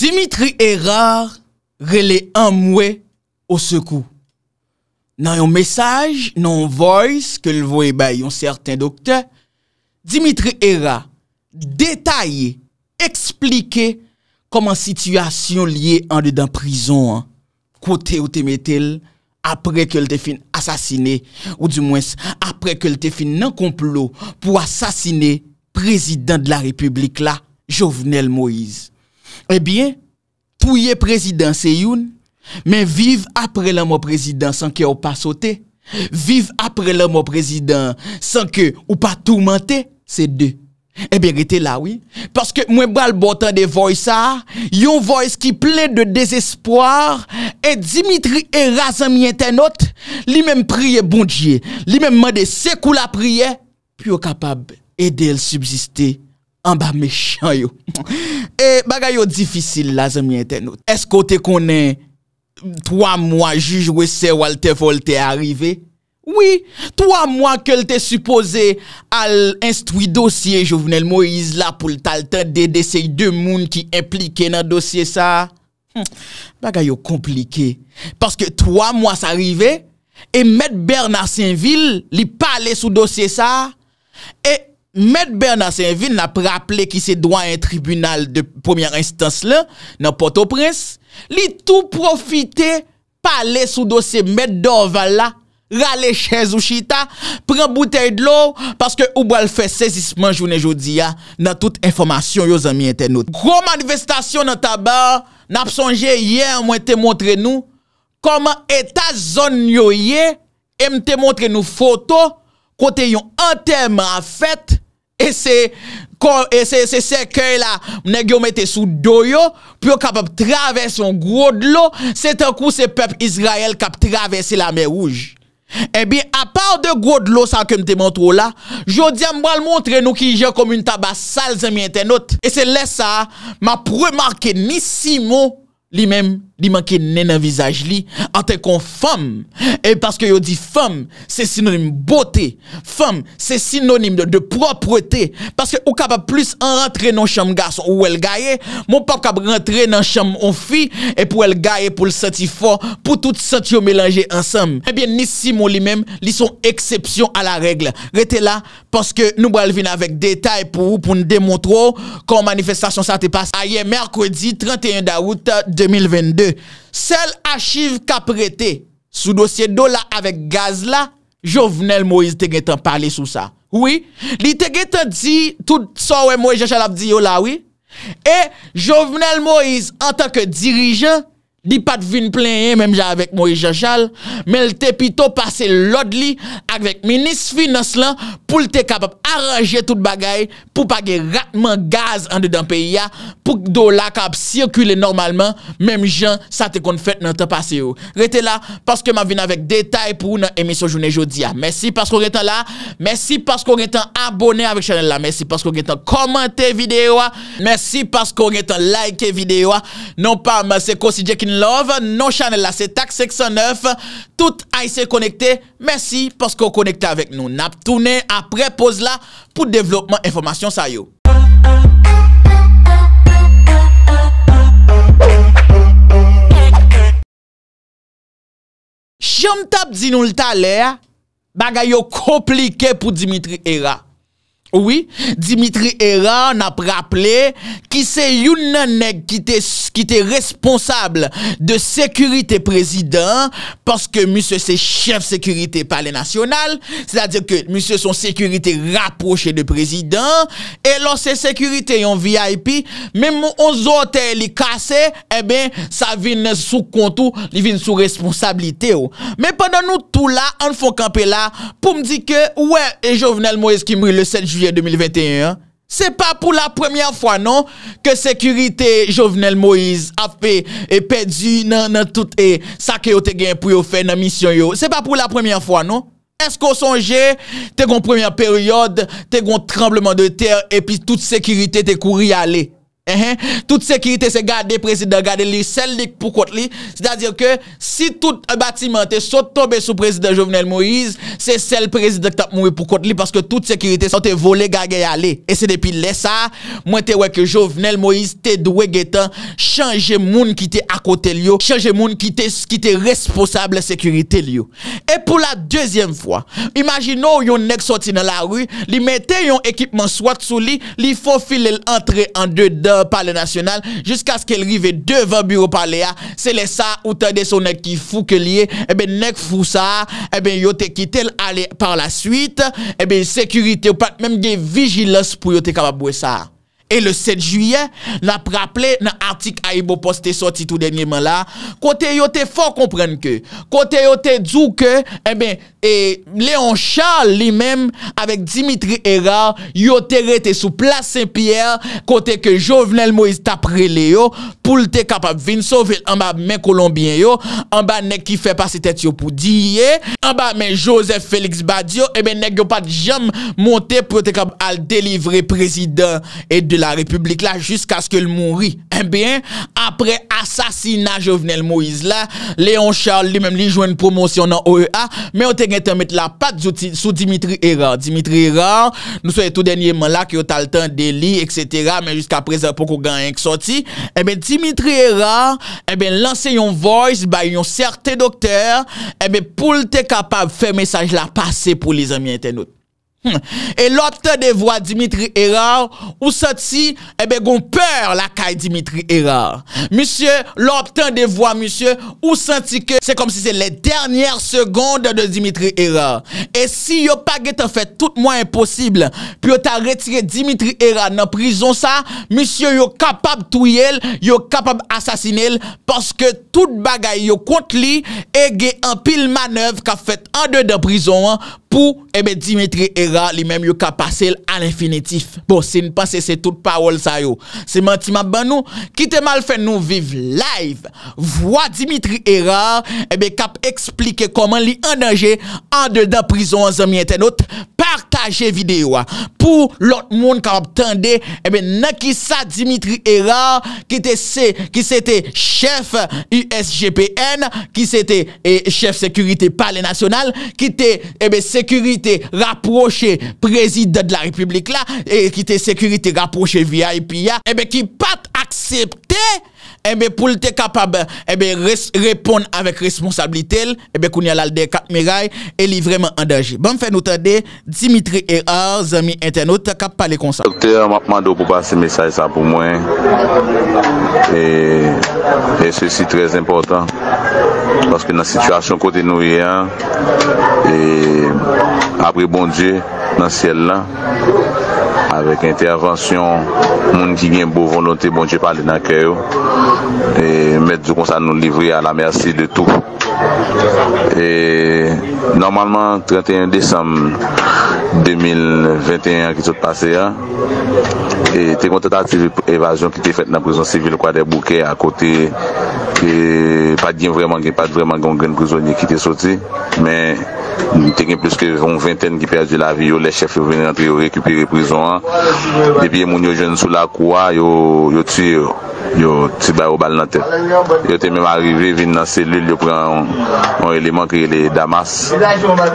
Dimitri Erar rele an mwe ou se kou. Nan yon mesaj, nan yon voice ke l vo e bay yon serten dokter, Dimitri Erar detaye, eksplike kom an sityasyon liye an de dan prizon an, kote ou te metel apre ke l te fin asasine, ou di mwen apre ke l te fin nan komplo pou asasine prezident de la republik la, Jovenel Moïse. Ebyen, eh pouye prezident se youn, men vive apre la mwen prezident sanke ou pa sote, vive apre la mwen prezident sanke ou pa tourmente se de. Ebyen rete bon la oui, paske mwen bal botan de voysa, yon voys ki ple de dezespoar, e Dimitri erazan mwen tenot, li men priye bondje, li men mwende sekou la priye, pou yo kapab ede el subsiste. An ba mechay yo. E bagay yo difisil la zemye ten nou. Esko te konen 3 mwa jujwe se walte volte arive? Oui. 3 mwa ke lte supose al instwi dosye jovenel Moïse la pou lta lte dede se yi demoun ki implike nan dosye sa. Hm, bagay yo komplike. Paske 3 mwa sa rive, e met Bernard Saintville li pale sou dosye sa, e Met Berna Saint-Ville na praple ki se doan yon tribunal de pomyar instans la, nan Port-au-Presse, li tou profite pale sou dosye Met Dorval la, rale Chezou Chita, pren bouteille de lo, paske ou bwa l fe sezisman jounen joudiya, nan tout informasyon yon zami internet. Grom anivestasyon nan tabar, napsonje yon mwen te montre nou, koman etazon yon yon, mwen te montre nou foto, kote yon anterman fèt, e, e se se kèy la mne gyo mette sou doyo, pyo kap ap traves yon gwo dlo, setan kou se pep Israel kap travesi la mè wouj. E eh bi, a par de gwo dlo sa ke mte mwantro la, jodi ambal montre nou ki jè kom yon tabas sal zè mwen ten not. E se lesa, ma premarkenissimo li mèm. li manke nen an vizaj li, an ten kon fèm, e paske yo di fèm, se sinonim botè, fèm, se sinonim de propretè, paske ou kap ap plus an rentre nan chanm gas, ou el gaye, moun pap kap rentre nan chanm on fi, e pou el gaye pou l sati fò, pou tout sati yo mélange ansèm. Ebyen ni si moun li men, li son eksepsyon a la regle. Retè la, paske nou bral vin avèk detay pou, pou nou demontro, kon manifestasyon sa te pas. A ye mèrkwèdi 31 da wout 2022, Sel achiv ka prete Sou dosye do la avek gaz la Jovenel Moïse te gen tan pale sou sa Ouwi Li te gen tan di Tout sawe Moïse Jachalabdi yo la ouwi E jovenel Moïse an tanke dirijan Di pat vin plenye, eh, menm jan avèk Moïse Jean-Charles, menl te pito pase lod li, akvek minis finas lan, pou l te kapap aranje tout bagay, pou page ratman gaz an de dan peyi ya, pou do la kap sirkule normalman, menm jan sa te kon fèt nan te pase yo. Oh. Rete la, paske ma vin avèk detay pou nan emisyon jounè jodi ya. Ah. Mèsi paske ou reten la, mèsi paske ou reten abonè avèk chanel la, mèsi paske ou reten komante videyo, ah. mèsi paske ou reten like videyo, ah. non pa mèsi konsidye ki nan Love, nou chanel la se tak 609 Tout a y se konekte Mersi poske o konekte avek nou Nap toune apre poz la Pou devlopman informasyon sa yo Chom tap di nou l taler Bagay yo komplike pou Dimitri Era Oui, Dimitri Eran ap rappele ki se yon nenek ki te responsable de sekurite prezident paske monsye se chef sekurite pale nasyonal se da dire ke monsye son sekurite raposhe de prezident e lon se sekurite yon VIP men moun on zote li kase e ben sa vin sou kontou li vin sou responsabilite ou men padan nou tou la, an fon kampe la pou m di ke, wè, e jovenel mou eski mri le 7 ju 2021. Se pa pou la premye fwa nou, ke sekurite Jovenel Moise a fe e pe di nan nan tout e sa ke yo te gen pou yo fe nan misyon yo. Se pa pou la premye fwa nou, esko sonje, te gon premye peryode, te gon trembleman de ter epi tout sekurite te kouri ale. Toute sekirite se gade prezident Gade li sel lik pou kote li Si tout batiment te sot tobe Sou prezident Jovenel Moïse Se sel prezident tap moui pou kote li Paske tout sekirite sote vole gage yale E se depi le sa Mwen te wek Jovenel Moïse te dwe getan Chanje moun ki te akote li yo Chanje moun ki te responsable Sekirite li yo E pou la dezyen fwa Imagino yon nek soti nan la ru Li mette yon ekipman swat sou li Li fofile l antre an de dan Euh, pale nasyonal, jiska sk el rive devan bureau pale a, se le sa ou tade son ek ki fou ke liye, ebe eh nek fou sa, ebe eh yote ki tel ale par la suite, ebe eh sekurite ou pat, mem de vigilos pou yote kababwe sa. e le 7 juyen, nan praple nan artik ay bo poste soti tout denye man la kote yo te fok komprenke kote yo te dzouke e eh ben, e Leon Charles li men, avek Dimitri Era, yo te rete sou Plas Saint-Pierre, kote ke Jovenel Moïse tapre le yo, poul te kapab Vinsoville, an ba men Colombien yo, an ba nek ki fe pasi tet yo pou diye, an ba men Joseph Felix Badiou, e eh ben nek yo pat jam monte pou te kapab al delivre prezident et de la republik la, jisk aske l mouri. En eh ben, apre asasina Jovenel Moïse la, Léon Charles li menm li jwen promosyon nan OEA, men o e te gen te met la pat sou Dimitri Héra. Dimitri Héra, nou soy tout denye man la ki yo talten deli, etc., men jisk apre zè pokou gen yon ksoti, Dimitri Héra, en eh ben lansè yon voice, yon serte doktèr, en eh ben pou lte kapab fè mesaj la pase pou li zemye entenout. Hmm. E l'obten de vwa Dimitri Erard, ou santi, ebe eh goun peur la kay Dimitri Erard. Monsye, l'obten de vwa monsye, ou santi ke, se kom si se le dernyer segonde de Dimitri Erard. E si yo pa ge te fet tout mwen imposible, pi yo ta retire Dimitri Erard nan prizon sa, monsye yo kapab touye el, yo kapab asasine el, paske tout bagay yo kont li, e ge an pil manev ka fet an de de prizon an, pou, ebe, eh Dimitri Héra, li mèm yo ka pase l'an infinitif. Bon, se n'pase se tout pa wol sa yo. Se manti map ban nou, ki te mal fè nou vive live, vwa Dimitri Héra, ebe, eh kap eksplike koman li ananje an de dan prizon an zon mi entenot partaje videyo. Ah. Pou, lot moun ka optande, ebe, eh nan ki sa Dimitri Héra, ki te se, ki se te chef USGPN, ki se te chef sekurite pale nasyonal, ki te, ebe, se sécurité rapprochée président de la République là, et qui était sécurité rapprochée VIP, et hein, eh bien qui pat. aksepte, ebe eh pou lte kapab ebe eh repon avèk responsabilitel, eh ebe kouni alalde kap meraj, e li vreman andaje. Bam bon, fè nou tade, Dimitri Erar, zami internet, kap pale konsant. Te apman do pou basse mesaj sa pou mwen, e e se si trez important, baske nan situasyon kote nou yè, e apre bon die nan siel la, Avèk intervensyon, moun ki gen bo volonte, bon jè pale nan kèyo. Mèdjou konsan nou livri a la mersi de tout. Normalman, 31 Desem 2021 ki sot pase a, te kontatati evajon ki te fèt nan krizon sivil kwa de boukè a kote, pa diyen vreman gen, pa diyen vreman gen krizon nye ki te soti. Te gen plus ke yon vinten ki perdi la vi yo le chef yo veni antre yo rekupire prison an Depi yon moun yo joun sou la kouwa yo ti yo Yo ti ba yo bal nan te Yo te menm arive vin nan selil yo pren Yon eleman kre le damas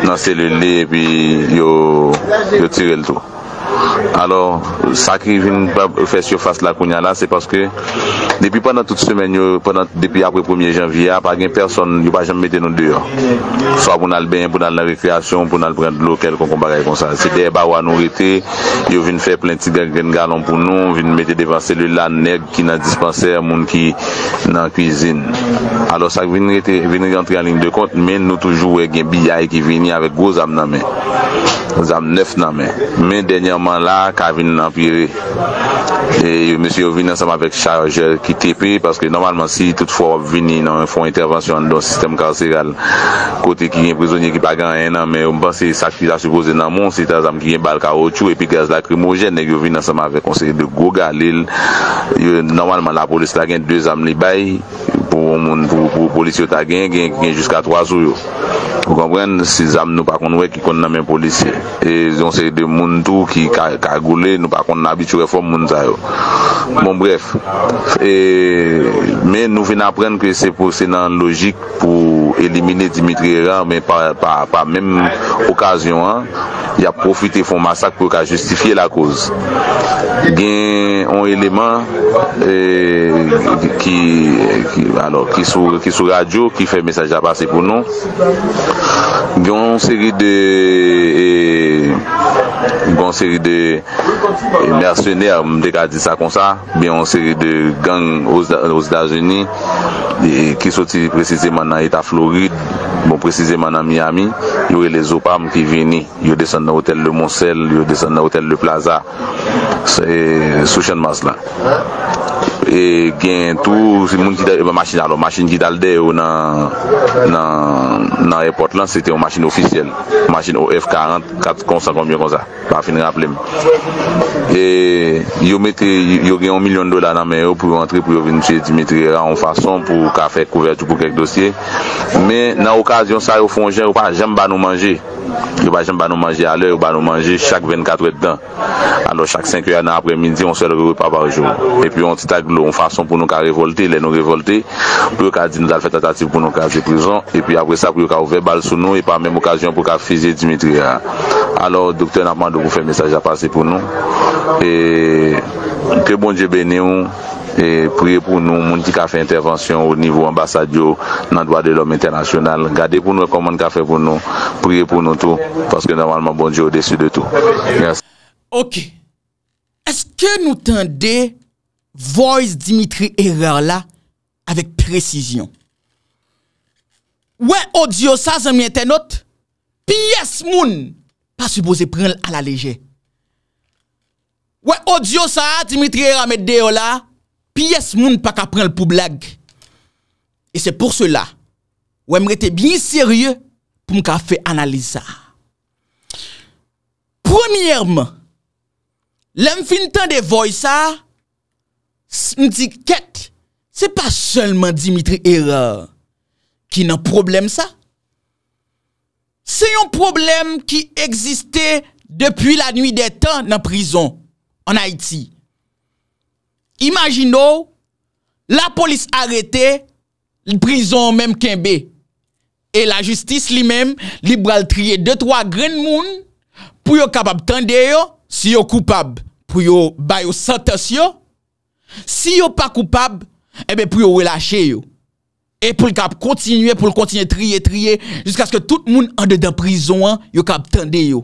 Nan selil le pi yo Yo tire l to Alors sakri vin pa fes yo fas la kounya la se paske Depi pandan tout semen yo, depi apwe 1e janvya, pa gen person yo pa jem mette nou deyo. Swa pou nan l ben, pou nan l rekreasyon, pou nan l brend lokel kon kompare kon sa. Se gen ba wan nou rete, yo vin fe plen ti gen galon pou nou, vin mette devan selu la neg ki nan dispenser moun ki nan kuzin. Alo sa vin rete, vin rentre an ling de kont, men nou toujou we gen biyay ki vini avet goz am nan men. zanm 9 nanmen, men denyaman la ka vin nan pire e yon monsi yon vin nan saman vek charjer ki tepe, paske normalman si tout fwa vini nan fon intervensyon don sistem karseral, kote ki yon prizonyen ki pa gan en nanmen, yon monsi sak ki la supose nan monsi, ta zanm ki yon bal ka o chou, epi gaz la krimojen, ne yon vin nan saman vek konser de goga, lil yon normalman la polis la gen 2 zanm li bay, pou polisyo ta gen, gen jiska 3 sou yo, pou kompren si zanm nou pa konwe ki kon nanmen polisye e zyon se de moun tou ki kagoule, nou pa kon nabi chou reform moun ta yo. Bon bref, e, me nou fin apren kwe se posen nan logik pou elimine Dimitri Rant, me pa mem okasyon, ya profite fon masak pou ka justifiye la koz. an eleman ki sou radio, ki fè mesaj apase pou nou. Gyon sèri de e... Bon seri de mersyone a mde gadi sa kon sa, biyon seri de gang oz da geni, ki soti prezize manan Eta Florid, bon prezize manan Miami, yow e le zopam ki veni, yow desan nan hotel Le Monselle, yow desan nan hotel Le Plaza, se sou chan mas la. E gen tou e masjin di dal de yo nan nan report lan se te yon masjin ofisyel masjin o F40 kon san kon myon kon sa yo gen yon milyon dola nan men yo pou yon metri yon fason pou kafe kouvert pou kek dosye men nan okasyon sa yon fonjen yon pa jem ba nou manje yon ba jem ba nou manje alè yon ba nou manje chak 24 et dan alò chak 5 yon nan apre midi yon se lor repa par jou epi yon ti tag lou loun fason pou nou ka revolte, lè nou revolte, pou yon ka di nou dal fè tatati pou nou ka fè prison, epi apre sa pou yon ka ouve bal sou nou, epa an mèm okajyon pou ka fize Dimitri. Alors, doktor Naman do pou fè mesaj apase pou nou, e, ke bonje bene ou, e, pou yon pou nou, moun ti ka fè intervensyon ou nivou ambasadyo nan doa de lom internasyonal, gade pou nou rekomande ka fè pou nou, pou yon pou nou tou, paske normalman bonje ou desi de tou. Bon ok. Eske nou tende, Voice Dimitri Errela avèk prezisyon. Wè odyo sa zan mwen tenot, pi yes moun, pa supose pren l ala leje. Wè odyo sa, Dimitri Errela mè deyo la, pi yes moun pa ka pren l pou blag. E se pou cela, wè mwen te bin sirye pou m ka fe analize sa. Premiyèrman, lèm fin tan de voice sa, m di ket, se pa selman Dimitri Erard, ki nan problem sa? Se yon problem ki existen depi la nwi de tan nan prizon, an Haiti. Imagino, la polis arete, li prizon menm kenbe, e la justis li menm, li bral triye de troa gren moun, pou yo kapab tende yo, si yo koupab, pou yo bayo satasyo, Si yo pa koupab, ebe eh pou yo relache yo E pou l kape kontinye, pou l kontinye triye triye Jiska sko tout moun ande dan prizon an, yo kape tende yo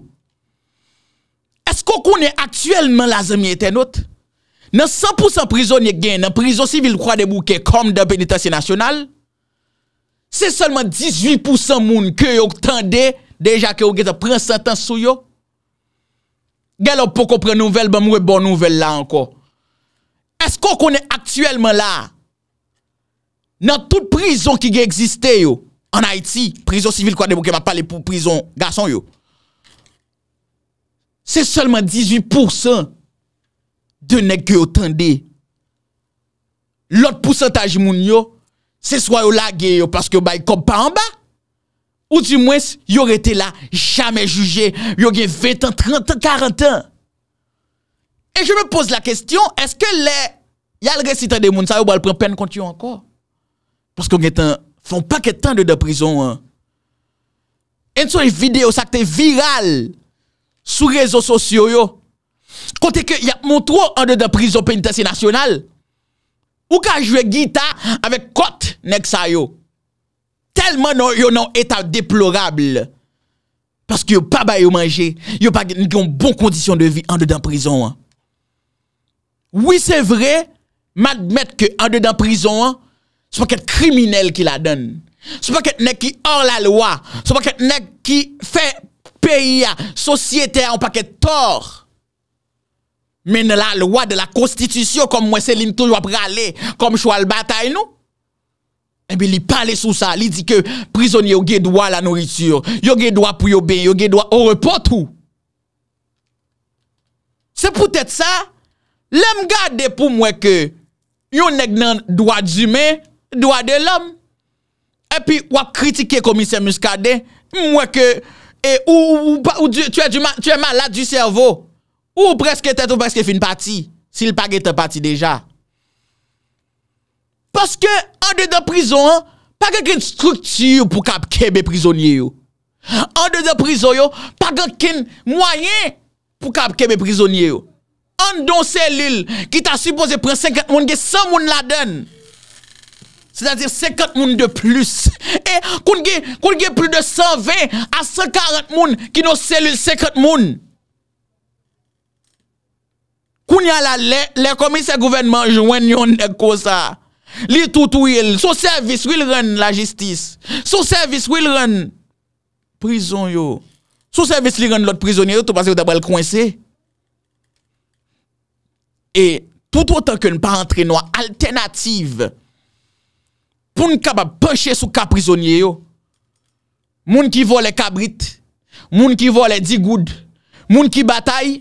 Esko koune aktuelman la zemye tenot? Nan 100% prizon ye gen, nan prizon sivil kwa de mouke Kom da benitansi nasyonal Se solman 18% moun ke yo tende Deja ke yo geta pren sentan sou yo Gelo pou ko pren nouvel, ban mou e bon nouvel la anko esko konen aktuelman la, nan tout prison ki gen existe yo, an Haiti, prison civil kwa debo ke ma pale pou prison gason yo, se solman 18% de nek gen yo tende, lot poucentaj moun yo, se swa yo la gen yo, paske yo bay kop pa anba, ou di mwens, yo rete la, chame juje, yo gen 20 an, 30 an, 40 an, E je me pose la kestyon, eske le, yal resitre de moun sa yo, bo al pren pen konti yo anko? Paske on gen ten, fon pa ket ten de de prizon an. En so y videyo, sakte viral, sou rezo sosyo yo. Konti ke, yal moun tro an de de prizon, pen tese nasyonal. Ou ka jwe gita, avek kot nek sa yo. Telman yo nan eta deplorable. Paske yo pa bay yo manje, yo pa gen yon bon kondisyon de vi, an de de prizon an. Oui, c'est vrai, m'admette que ande dans prison, c'est pas quelque criminel qui la donne. C'est pas quelque nèk qui or la loi. C'est pas quelque nèk qui fait payer société en paquet de tort. Mène la loi de la constitution comme moi c'est l'intoui wap râle, comme chou al bataille nou. Et eh bien, il parle sous ça. Il dit que prisonnier ou gè doit la nourriture, ou gè doit pou y obé, ou gè doit au repos tout. C'est peut-être ça, Le mga de pou mweke, yon nek nan doa di me, doa de lom. E pi wak kritike komise muskade, mweke, e ou tuye malat di servo. Ou preske tet ou preske fin pati, si l pa ge te pati deja. Paske an de de prizon, pa ge ken strukti pou kapke be prizonye yo. An de de prizon yo, pa ge ken mwayen pou kapke be prizonye yo. un don qui qui ta supposé prendre 50 moun est 100 moun la donne. C'est-à-dire 50 moun de plus. Et koun ge, plus de 120 à 140 moun qui dans cellule 50 moun. Koun ya la le, le gouvernement jwen yon de kosa. Li toutou Son service, will rendent la justice. Son service will run prison yo. Son service, li rendent l'autre prisonnier tout parce que vous le coincé. E tout wotan ke nou pa antre nou a alternatif, pou nou kabab penche sou kaprizonye yo, moun ki vo le kabrit, moun ki vo le digoud, moun ki batay,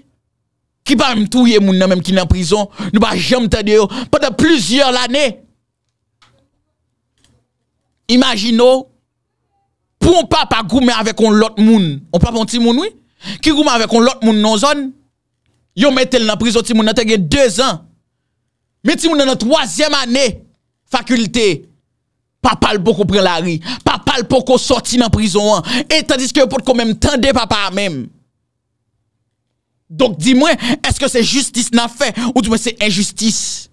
ki pa mtouye moun nan menm ki nan prizon, nou pa jem tade yo, pa de plizior lane. Imagino, pou nou pa pa goume avè kon lot moun, ou pa pon ti moun wè, ki goume avè kon lot moun nan zon, ou pa pon ti moun wè, Yo men tel nan prizo ti moun nan ten gen 2 an. Men ti moun nan nan 3 an ane fakulte. Pa pal pou kou pren la ri. Pa pal pou kou sorti nan prizo an. Etan diske pou kon men tende pa pa an men. Donk di mwen eske se justice nan fe ou di mwen se injustice.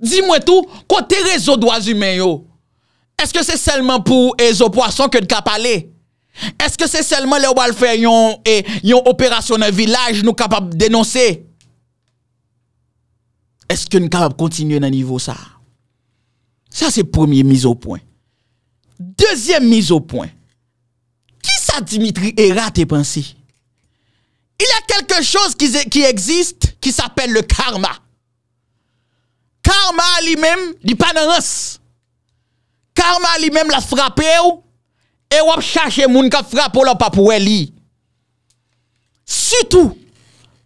Di mwen tou kote rezo doaz yume yo. Eske se selman pou ezo poason ke de kap ale? Est-ce que c'est seulement les où faire eh, yon, opération dans village nous capable dénoncer? Est-ce que nous capable continuer dans niveau ça? Ça c'est première mise au point. Deuxième mise au point. Qui ça Dimitri est raté, Il y a quelque chose qui, existe qui s'appelle le karma. Karma lui-même, il pas Karma lui-même l'a frappé ou E wap chache moun ka fra pou lop apwe li. Soutou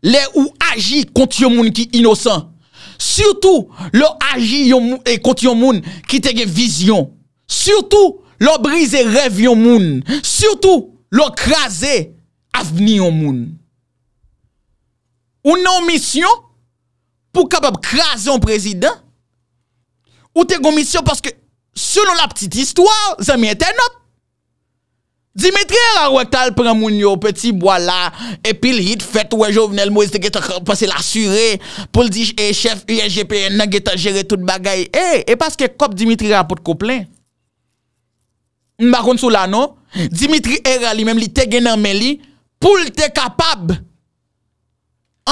le ou aji konti yon moun ki inosan. Soutou le ou aji e konti yon moun ki tege vizyon. Soutou le ou brize rev yon moun. Soutou le ou kraze avni yon moun. Ou nan misyon pou kapap kraze yon prezident. Ou tege misyon paske selon la ptite istwa, zami etenot. Dimitri a la rwak tal pran moun yo, peti bo la, epil hit fet wè jovenel Moise te geta pase la sure, pou l dij e chef, e jepe, e nan geta jere tout bagay. E, e paske kop Dimitri a pot kouplen. Mba kon sou la no, Dimitri era li mem li te genan men li, pou l te kapab,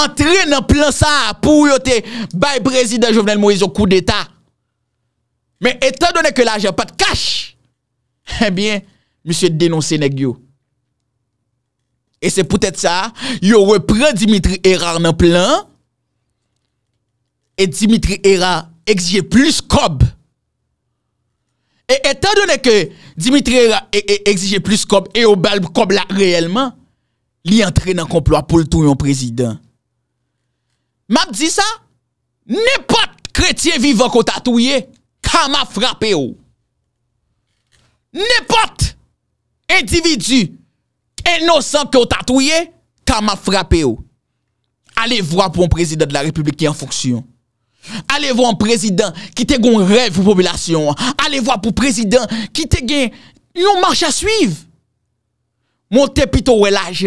antre nan plan sa, pou yo te bay prezident jovenel Moise yo kou deta. Me etan donè ke la jè pat kach, ebyen, eh Monsieur dénon sénèk yo. Et c'est peut-être ça, yo repren Dimitri Hérard nan plan, et Dimitri Hérard exige plus kob. Et étant donné que Dimitri Hérard exige e, plus kob, et yo balbe kob la réellement, li entraine un complot pou l'tou yon président. M'ap di ça, n'est pas chrétien vivant kou tatouye, kama frape yo. N'est pas chrétien vivant kou tatouye, Eti vitu, enosanp ki ou tatouye, kam ap frape ou. Ale vwa pou an prezident la republik ki an foksyon. Ale vwa an prezident ki te gen rev pou populasyon. Ale vwa pou prezident ki te gen yon manche a suiv. Montè pitou ou elaj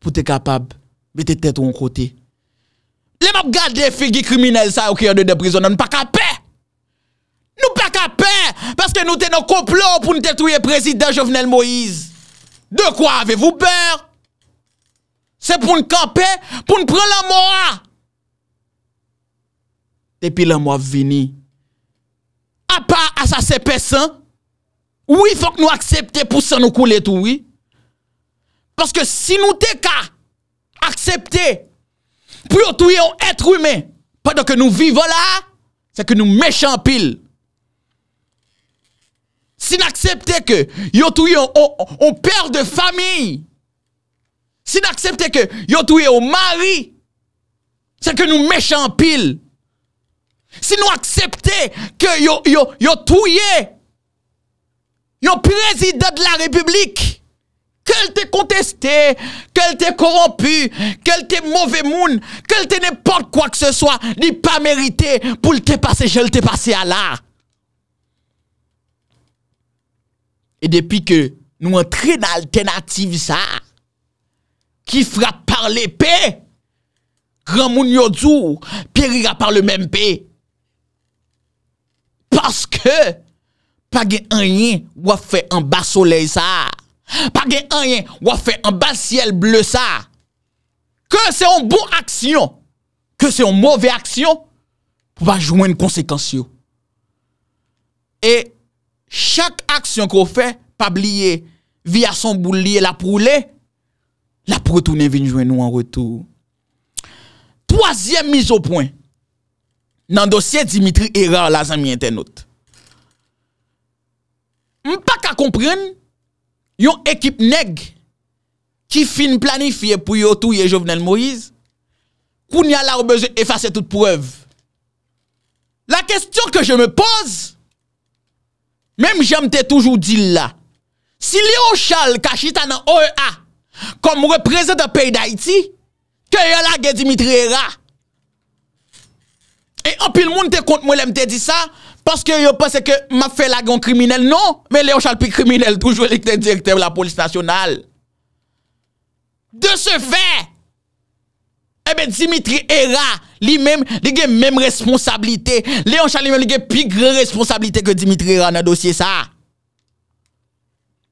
pou te kapab, bete tetou an kote. Le map gade fi ki krimine sa ou ki yon de de prizonan, nou pa kapè. Nou pa kapè. ke nou te nou koplo pou nou tetouye prezident Jovenel Moïse. De kwa avevou beur? Se pou nou kampe, pou nou pren la moua. Depi la moua vini, a pa asase pe san, ou i fok nou aksepte pou san nou kou letoui. Paske si nou te ka aksepte, pou nou touye ou etroume, padan ke nou viva la, se ke nou mechampil. Si n'acceptez que yo on, père de famille, si n'accepter que yo au mari, c'est que nous méchants pile. Si nous acceptons que yo, yo, yo président de la République, qu'elle t'est contestée, qu'elle t'est corrompue, qu'elle t'est mauvais monde, qu'elle t'est n'importe quoi que ce soit, ni pas mérité pour le te passer, je le passé à l'art. E depi ke nou an tre na alternativ sa, ki fra par le pe, kran moun yo zou, pi rira par le men pe. Paske, pa gen an yen wafen an bas soley sa, pa gen an yen wafen an bas siel ble sa, ke se an bon aksyon, ke se an mouve aksyon, pou pa jwenn konsekansyon. E, chak aksyon ko fè, pabliye, via son bouliye la poule, la poure toune vinjwen nou an retou. Toasyem miz ou pwen, nan dosye Dimitri erar la zanmien ten not. M pa ka komprèn, yon ekip neg, ki fin planifiye pou yo tou ye Jovenel Moïse, koun ya lar bezè efase tout prev. La kestyon ke je me poz, Mèm jèm te toujou di la. Si Léon Charles kachit anan OEA kom repreze de pey da iti, ke yon la gen Dimitri Héra. E apil moun te kont mou lèm te di sa, paske yon pase ke ma fe la gen kriminel non, men Léon Charles pi kriminel toujou lèk te direktèm la polis nasyonal. De se fè, Ebe eh Dimitri ERA li men, li gen men responsabilite. Leon Charles li men li gen pi gre responsabilite ke Dimitri ERA nan dosye sa.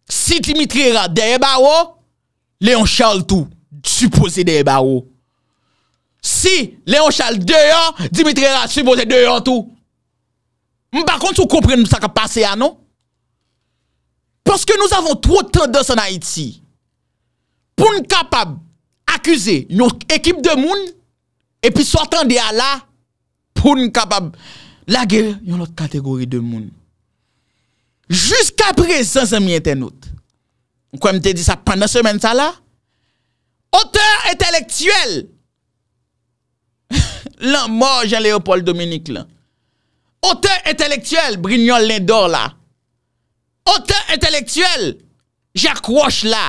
Si Dimitri ERA deye ba ou, Leon Charles tou, supose deye ba ou. Si Leon Charles deye ou, Dimitri ERA supose deye ou tou. M pa kont sou kompren nou sa ka pase ya nou. Paske nou avon tro tanda sa na iti. Poun kapab. akuse, yon ekip de moun, epi sotan de ala, pou n kapab, la ge, yon lot kategori de moun, jysk apre, san se mwen ten out, mwen kwen mwen te di sa, pandan se men sa la, oteur entelektuel, lan mor, jan Leopold Dominic lan, oteur entelektuel, brignol lèndor la, oteur entelektuel, j akroche la,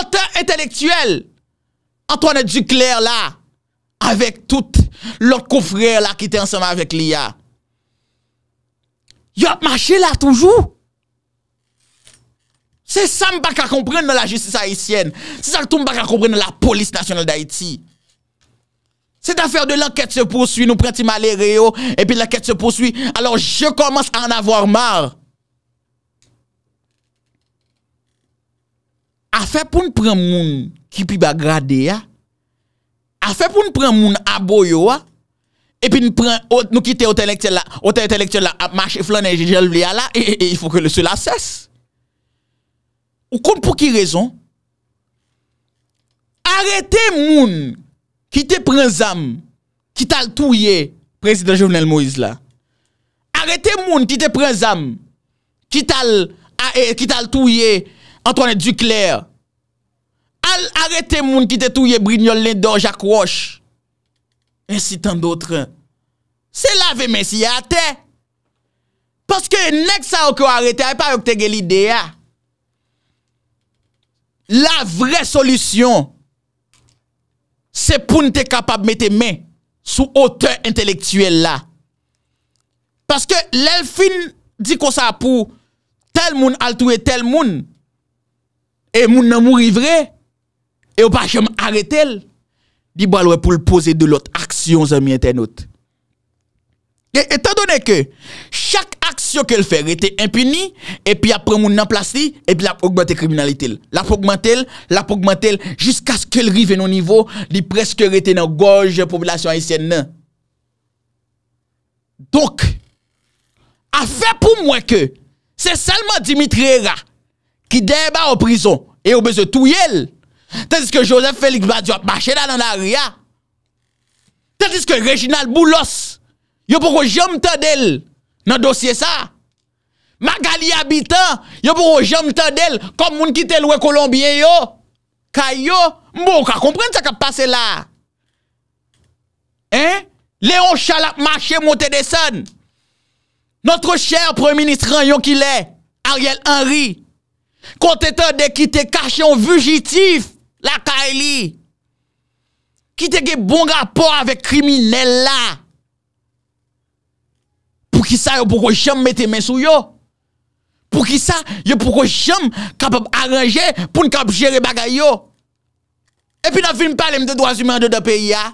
Otan entelektuel. Antoine Duclerc la. Avek tout l'ot koufrer la ki te ansama avek Lya. Yop maché la toujou. Se sam baka kompren nan la justice Haitienne. Se sam toum baka kompren nan la polis nasyonal d'Haiti. Se tafer de l'enquete se porsui. Nou prenti maler yo. E pi l'enquete se porsui. Alors je komens an avor marr. a fe pou nou pren moun ki pi ba grade ya? A fe pou nou pren moun aboy yo ya? E pi nou kite otel entelektyon la, ap mache flan e jel vle ya la, e i fok ke lese la ses. Ou kon pou ki rezon? Arrete moun ki te pren zam, ki tal touye prezident Jovenel Moïse la. Arrete moun ki te pren zam, ki tal e, touye prezident Jovenel Moïse la. Antwane du kler. Al arete moun ki te touye brignol lindon jakroch. Ensi tan doutre. Se la ve men si ate. Paske nek sa okyo arete, ay pa yok te gelide ya. La vre solusyon, se pou nte kapab mette men sou ote entelektuel la. Paske lel fin di kon sa pou tel moun al touye tel moun. e moun nan mou rivre, e ou pa jom aretel, li balwe pou l'pose de lot aksyon zanmye tenot. E tan donen ke, chak aksyon ke l'fer rete impuni, e pi apre moun nan plasti, e pi la poukbante kriminalitel. La poukbante, la poukbante, jiskas ke l rivre nou nivou, li preske rete nan goj, populasyon aisyen nan. Donk, a fe pou mwen ke, se salman Dimitri Rera, Gideba ou prizon E ou beze touyel Tèziske Joseph Félix Badiou A pachè nan an a ria Tèziske Reginald Boulos Yo pouro jom tè del Nan dosye sa Magali Abitan Yo pouro jom tè del Kom moun ki tè lwe Kolombien yo Kay yo mbo ka komprenn sa ka pase la Leon Chalap Mache motè desan Notre chèr preministran Yo ki lè Ariel Henry Kontete de ki te kache yon vujitif la ka e li. Ki te ge bon rapor ave krimi lè la. Pou ki sa yo pouk wè chèm mette men sou yo. Pou ki sa yo pouk wè chèm kapap aranje pou n kapap jere bagay yo. E pi nan fin palem de doazumè an de de peyi ya.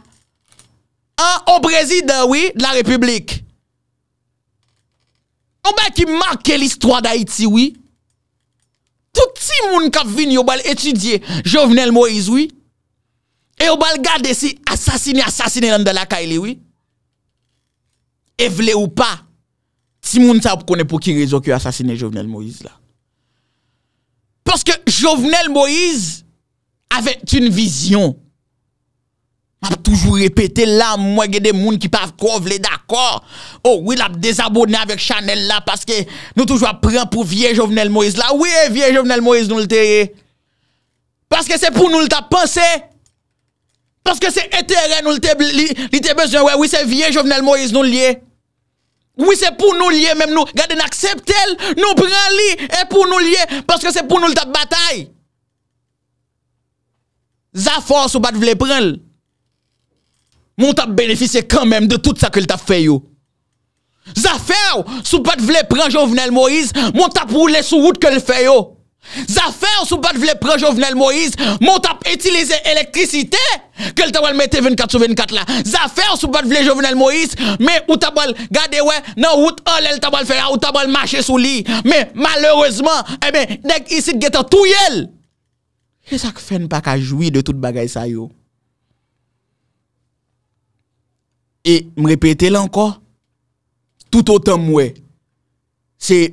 An, an prezidè wè la republik. An bè ki manke l'istwa da iti wè. Ou ti moun kap vin yo bal etudye Jovenel Moïse, oui? E yo bal gade si asasine, asasine nan dalakay li, oui? E vle ou pa, ti moun tap konen pou ki rizok yo asasine Jovenel Moïse la? Paske Jovenel Moïse ave t'un vizyon. ap toujou repete la, mwen gen de moun ki pa kovle, d'akor. Oh, ou, wil ap desabonè avèk chanel la, paske nou toujou ap pren pou vie jovenel Moïse la. Ou, vie jovenel Moïse nou lte ye? Paske se pou nou lta panse? Paske se etere nou lte li te bezwen? Ou, wil se vie jovenel Moïse nou lye? Ou, wil se pou nou lye, mèm nou gade n'akseptel? Nou pren li, e pou nou lye, paske se pou nou lta batay? Za fòs ou bat vle pren lè? moun tap benefise kan menm de tout sa ke l tap feyo. Zafè ou sou pat vle pran Jovenel Moïse, moun tap roule sou wout ke l feyo. Zafè ou sou pat vle pran Jovenel Moïse, moun tap etilize elektrisite, ke l tap wale mette 24 sou 24 la. Zafè ou sou pat vle Jovenel Moïse, men wout tap wale gadewe nan wout all el tap wale feyo, wout tap wale mache sou li. Men malereusement, men eh nek isi geta touyel. E sak fen pa ka jouy de tout bagay sa yo. E mrepetel anko, tout o tem mwe, se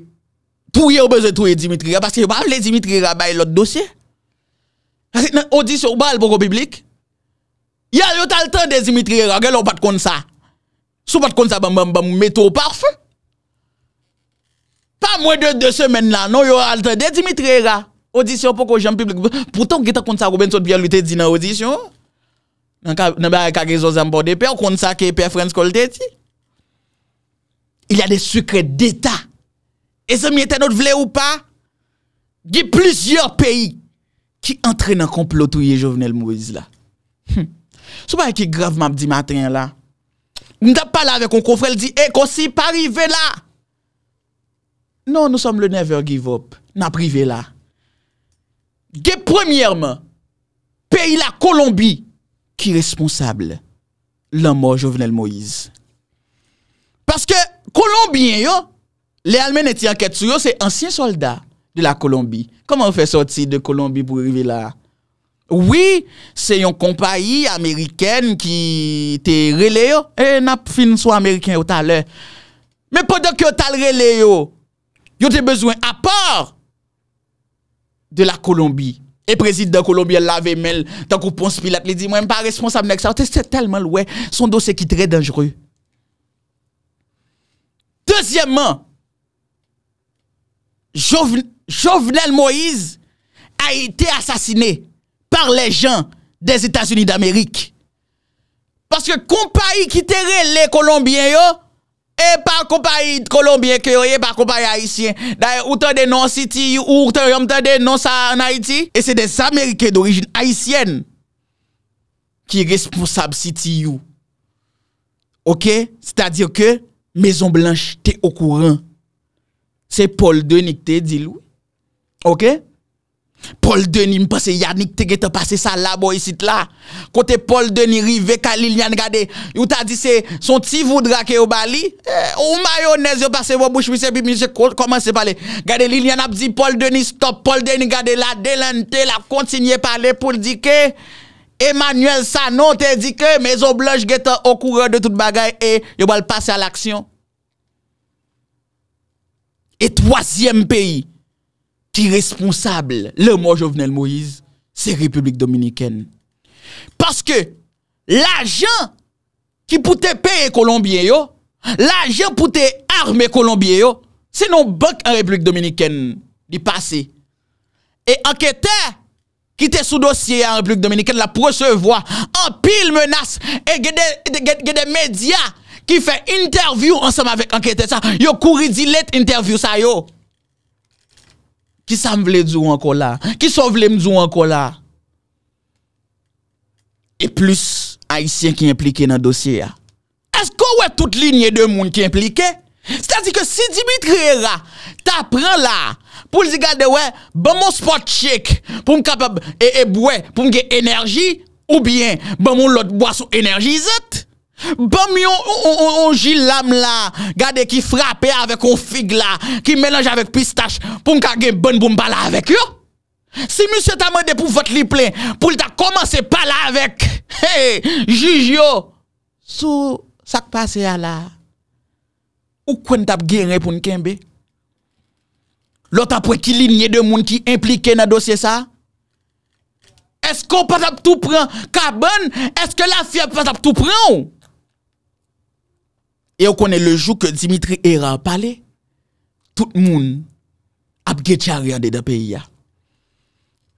touye ou beze touye Dimitri Ra, paske yo pa avle Dimitri Ra baye lot dosye, nan odisyon ou ba alpoko piblik, ya yo talte de Dimitri Ra, ge lou pat kon sa, sou pat kon sa bam bam bam, meto ou parf, pa mwe de de semen nan, yo alte de Dimitri Ra, odisyon poko jen piblik, potan ki ta kon sa ou ben sot bi alwite di nan odisyon, nan ba re kage zo zan bode pe, an kon sa ke pe frens kol te ti. Il yade sukre d'Etat. Ese mi etenot vle ou pa? Gi plisyeor peyi ki entre nan komplotou ye jovenel mouiz la. Sou ba e ki grav map di matren la? Nda pala re kon kofrel di, e, eh, konsi pa rive la? Non, nou som le never give up. Na prive la. Gi premiyermen, peyi la Kolombi, ki responsable l'anmò Jovenel Moïse. Paske, Kolombien yo, le Almen eti anket sou yo, se ansyen soldat de la Kolombie. Koman ou fe sorti de Kolombie pou rive la? Oui, se yon kompayi Ameriken ki te rele yo, e nap fin sou Ameriken yo talè. Me podo ki yo tal rele yo, yo te bezwen apor de la Kolombie. E prezident Kolombien la ve mel, tan koupons pilat li di, mwen pa responsab nek sa, te se telman lwè, son dosè ki tre denjrou. Dezyèmman, Jovenel Moïse, a ite asasine, par le jan, de Etats-Unis d'Amerik, paske kompa yi ki tere le Kolombien yo, E pa koupayi Kolombien ke yo, e pa koupayi Haitien. Da ou tade nan city you, ou tade nan sa Haiti. E se de sa Amerike d'origin Haitien. Ki responsab city you. Ok? Se ta diyo ke, Maison Blanche te okouran. Se Paul Denis te dilou. Ok? Paul Denis mi pase Yannick te gete pase sa la bo yisit la Kote Paul Denis rive ka Liliane gade Youta di se son ti voudra ke yo bali eh, Ou mayonez yo pase wabouche mi se bi mi se komanse pale Gade Liliane ap di Paul Denis stop Paul Denis gade la delante la kontinye pale Poul di ke Emmanuel Sanon te di ke Maison Blanche gete okoure de tout bagay E yo bal pase al aksyon E 3e peyi qui responsable, le mot Jovenel Moïse, c'est République Dominicaine. Parce que l'argent qui pouvait payer Colombien, l'argent pour armer Colombien, c'est non banque en République Dominicaine du passé. Et enquêteur qui était sous dossier en République Dominicaine, la recevoir en pile menace et des médias qui fait interview ensemble avec enquêteur ça. Yo courir dit interview ça yo. Ki sa m vle djou anko la, ki sa vle m djou anko la. E plus, ayisyen ki implike nan dosye ya. Esko wè tout linye de moun ki implike? Stati ke si Dimitri Rera, ta pran la, pou li zi gade wè, ban mou spot chek pou m kapab e eb wè pou m gen enerji, ou bien ban moun lot bwa sou enerji zet. Bon mi yon jilam la, gade ki frape avè kon fig la, ki menaj avè pistache, pou mka gen bon boum bala avèk yo. Si msè ta mwede pou vot liple, pou lta komanse pala avèk. Hey, juj yo, sou sak pase a la, ou kwen tap gen repoun kenbe? Lota pou ekilinye de moun ki implike na dosye sa? Eskou patap tou pran? Kabon, eskou la fye patap tou pran ou? E yo konen le jou ke Dimitri era ap pale, tout moun ap ge charian de da peyi ya.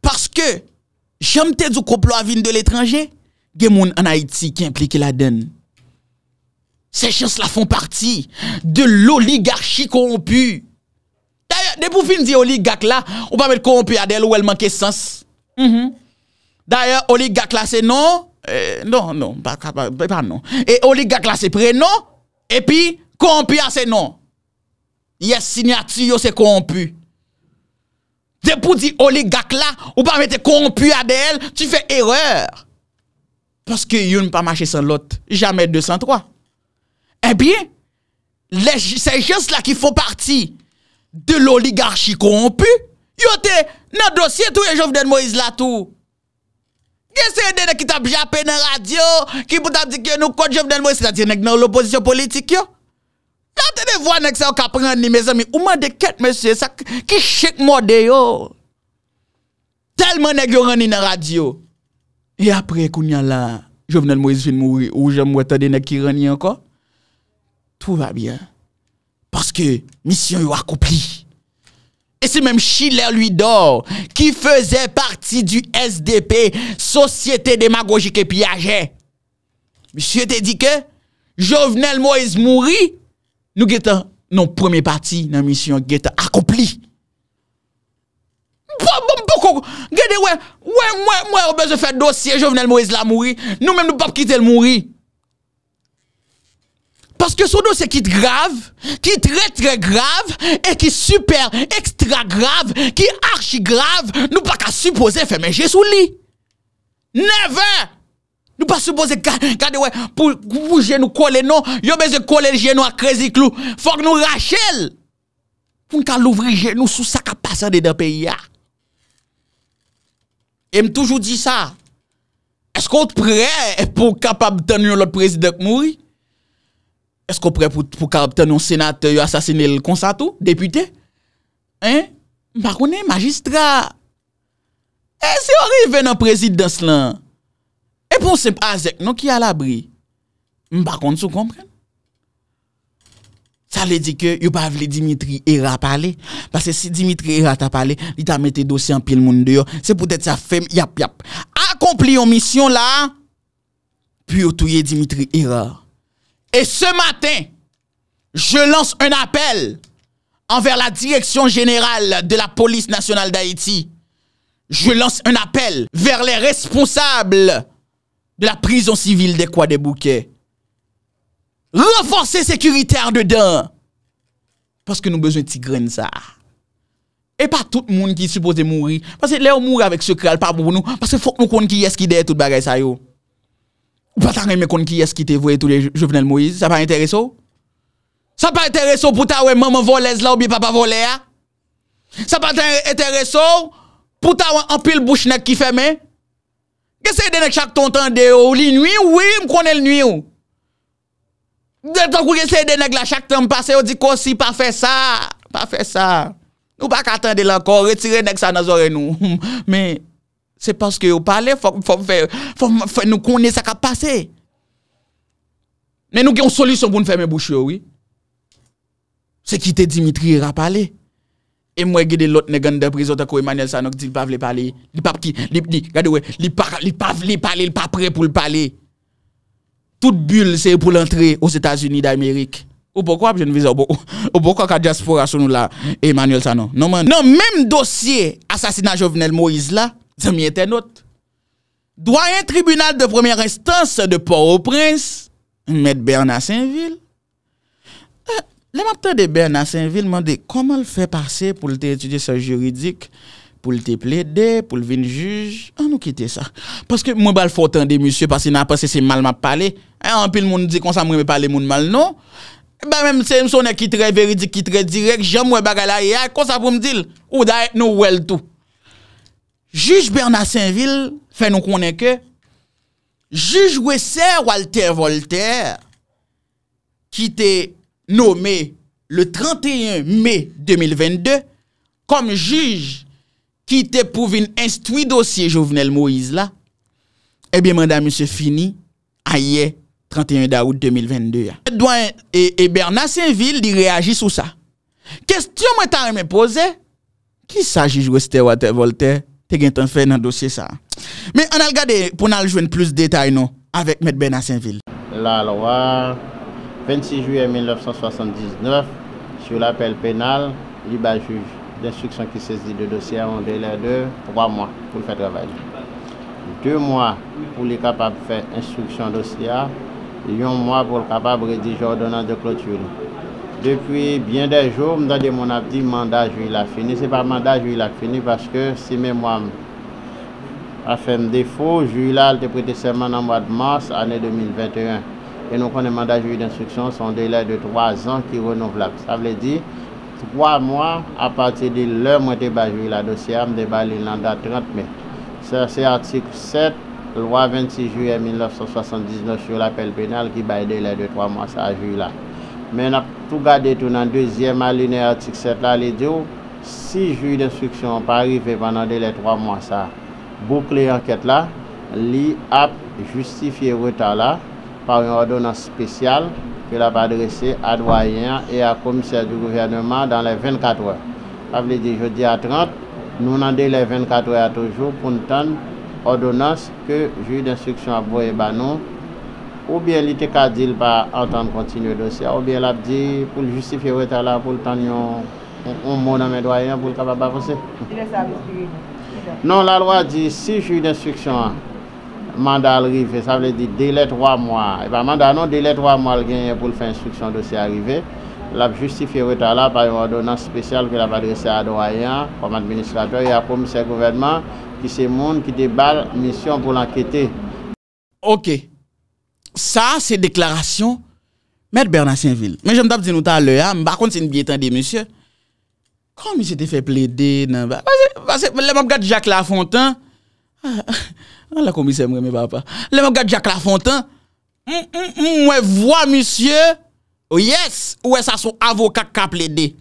Parce que chanmte zou koplo avin de l'étranger, ge moun an Haiti ki implike la den. Se chans la fon parti de l'oligarchi korompu. D'ailleurs, debout fin di oligak la, ou pa met korompu adèl ou el manke sens. Mhm. D'ailleurs, oligak la se non, non, non, pa non. E oligak la se pre non, Epi, kompu a se non. Ye signati yo se kompu. De pou di oligak la, ou pa mette kompu a de el, tu fe erreur. Paske yo n pa mache san lot, jamè 203. Epi, se jens la ki fò parti de l'oligarchi kompu, yo te nan dosye touye javden Moïse la tou. Qui qui ki tap japen nan radio, ki pou tap di ki nou kote Jovenel Moïse, la di nan l'opposition politique. yo. La te devwa vous se ni, me amis que de monsieur ça ki yo. Telman la radio. Et après, la, Jovenel Moïse fin mourir ou j'aime wete qui ni tout va bien. parce que mission est accomplie. E se menm chile luy dor ki feze parti du SDP, Sosyete Demagogike Piage. Misyete di ke, Jovenel Moise mouri, nou gete nan premi parti nan misyon gete akoupli. Mpoum poukou, gede we, we mwen mwen mwen yo beze fe dosye Jovenel Moise la mouri, nou menm nou pap kite l mouri. Paske sou nou se kit grave, ki tre tre grave, e ki super ekstra grave, ki archi grave, nou pa ka suppose fè menje sou li. Neve! Nou pa suppose kade wè, pou kouje nou kole non, yo bezè kole genou akrezi klou, fòk nou rachel! Foun ka louvri genou sou sa ka pasan de da pe ya. E m toujou di sa, eskou prè, e pou kapab tanyo lò prezidek mouri? Esko pre pou ka opten yon senat yo asasine l konsatu depute? Hein? Mpa konen magistra. E se ori ven an prezidans lan? E pon sep a zek non ki al abri? Mpa konen sou kompren? Sa le di ke yo pa vle Dimitri Hira pale. Pase si Dimitri Hira ta pale, li ta mette dosi an pil moun deyo. Se pou det sa fem, yap yap. Akompli yon misyon la. Pi yo touye Dimitri Hira. Et ce matin, je lance un appel envers la Direction Générale de la Police Nationale d'Haïti. Je lance un appel vers les responsables de la prison civile d'Ekwa Debouke. Reforcer sécurité en dedans. Parce que nous besoin de tigrines, ça. Et pas tout le monde qui est supposé mourir. Parce que l'on mourit avec ce crèl, pas pour nous. Parce que faut qu'on compte qu'il y a ce qu'il y a tout bagay, ça y est. Ou pa tan reme kon ki eski te voye tout le jovenel Moise? Sa pa entereso? Sa pa entereso pou ta we maman volez la ou bi papa volea? Sa pa entereso pou ta we anpil bouchnek ki feme? Gesey denek chak ton tende ou li nwi ou wim konen l nwi ou? Dèl tak ou gesey denek la chak ton passe ou di kosi pa fe sa? Pa fe sa? Ou pa katende lanko? Retire nek sa nazore nou? Men! Se paske yo pale, fòm fè, fòm fè nou kounè sa ka pase. Men nou gen yon solisyon pou nou fèmè bouch yo, oui. Se kite Dimitri rap pale. E mwen gen yon lot ne gen de prizot akou Emmanuel Sanon ki di l pa vle pale. Li pa pki, li pni, gade we, li pa vle pale, l pa pre pou l pale. Tout bul se pou l entre ou Sétas-Unis d'Amérique. Ou pokwa, jen vize, ou pokwa ka diaspora sou nou la Emmanuel Sanon. Non men, nan men dosye asasina jovenel Moïse la, Demi etenot Dwa yon tribunal de premier instance De port au prince Met Bernat Saint-Ville euh, Le mater de Bernat Saint-Ville Mande, koman l fè pase pou l te etudie Se juridik pou l te ple de Pou l vin juj An ah, nou kite sa Paske mwen bal fote an de musye Paske nan pase se mal map pale eh, An pil moun di konsa mwen pale moun mal nou Ben mwen mse mson e kitre veridik Kitre direk, jan mwen bagala Konsa pou mdil ou da et nou wel tou Juge Bernard Saint-Ville, fè nou konen ke, juge wè sè Walter Voltaire, ki te nommè le 31 mai 2022, kom juge ki te pouvin instoui dosye jovenel Moïse la, ebyè eh mandam monsè Fini, a ye 31 daout 2022. Edouan et Bernard Saint-Ville di reagi sou sa. Kèstyon mwen ta remè pose, ki sa juge wè sè Walter Voltaire, te gen ton fè nan dosye sa. Me an al gade pou nan aljouen plus detay nou avèk mèd ben a Sainville. La loa, 26 juye 1979, sou l'apel penal, li ba juj, l'instruksyon ki sezi de dosye an de lè de, 3 mwa pou l'fè travèl. 2 mwa pou lè kapab fè instruksyon dosye, 1 mwa pou lè kapab redi jò ordonan de klotur. Depi byen de jom, mda de moun ap di manda juilak fini. Se pa manda juilak fini, paske si mè mwam a fèm defo, juilal te prete seman an mwad mars anè 2021. E nou konè manda juil d'instruksyon, son delè de 3 an ki renouflap. Sa vle di, 3 mwa a pati de lè mwate ba juilal dosyam, de ba l'ilanda 30 mè. Sa se artik 7, lwa 26 juil 1979 sur l'apel penal, ki baye delè de 3 mwa sa juilal. Men ap tou gade tou nan dezyen maline atik set la li di ou, si juri d'instruksyon an pa arrive pan nan dele 3 moun sa, boukle yon ket la, li ap justifiye wotala pa yon odonans spesyal ke la pa adrese adwayen e a komisèr di gouvernement dan le 24 we. Pa vle di jodi a 30, nou nan dele 24 we a toujou pou n'tan odonans ke juri d'instruksyon ap boye ba nou Ou bien li te kadil pa an tan kontinu dosye, ou bien la bi di pou l justifi weta la pou l tan yon moun an men doyen pou l kapap pa fose. Di lè sa abis kivine? Non, la lwa di si jou yon instriksyon manda alrive, sa vle di dele 3 mwa. E eh pa manda anon dele 3 mwa l genye pou l fe instriksyon dosye arrive. La bi justifi weta la pa yon ordonan spesyal ki la pa adrese a doyen kom administrateur ya pou mse govèdman ki se moun ki te bal misyon pou l ankyete. Ok. Sa, se deklarasyon, mèd Bernard Saint-Ville. Mè jèm dap di nou ta lè ya, mè bakon se yon bietan de monsye. Kon monsye te fè plède nan ba? Basè, basè, lè mèm gade Jacques Lafontaine, ah, ah, ah, lè mèm gade Jacques Lafontaine, mèm mwen vwa monsye, yes, wè sa sou avokat ka plède.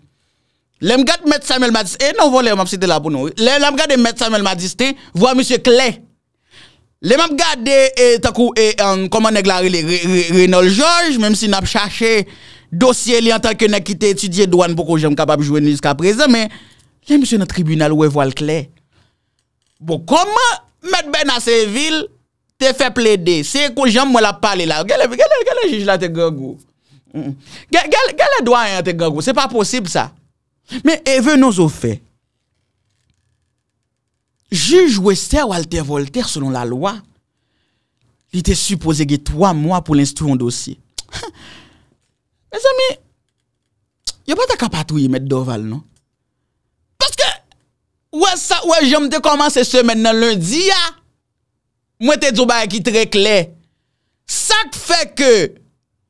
Lè mèm gade Mèd Samuel Madiste, e eh, nan vwa lè mèm apse de la pou nou, lè mèm gade Mèd Samuel Madiste, mèm mwen vwa monsye, Le m ap gade e takou e an koman e glari le Reynold George, mèm si n ap chache dosye li an tanke ne kite etudye douan pou kon jèm kapab jweni jiska prese, mèm jèm se nan tribunal ou e voal kle. Bon, koman mèd ben a se vil te fè ple de? Se kon jèm mwen la pale la, gèlè jij la te gègou. Gèlè douan yon te gègou, se pa posib sa. Mèm e vè nou zo fè. Juge Wester Walter Voltaire, selon la loi, li te suppose ge 3 mois pou l'institut en dossier. E sa mi, yo pa ta kapat ou yi mette doval, non? Paske, wè sa, wè jom te komanse semen nan lundi, ya? Ah. Mwen te djouba ekit rekle. Sak fe ke,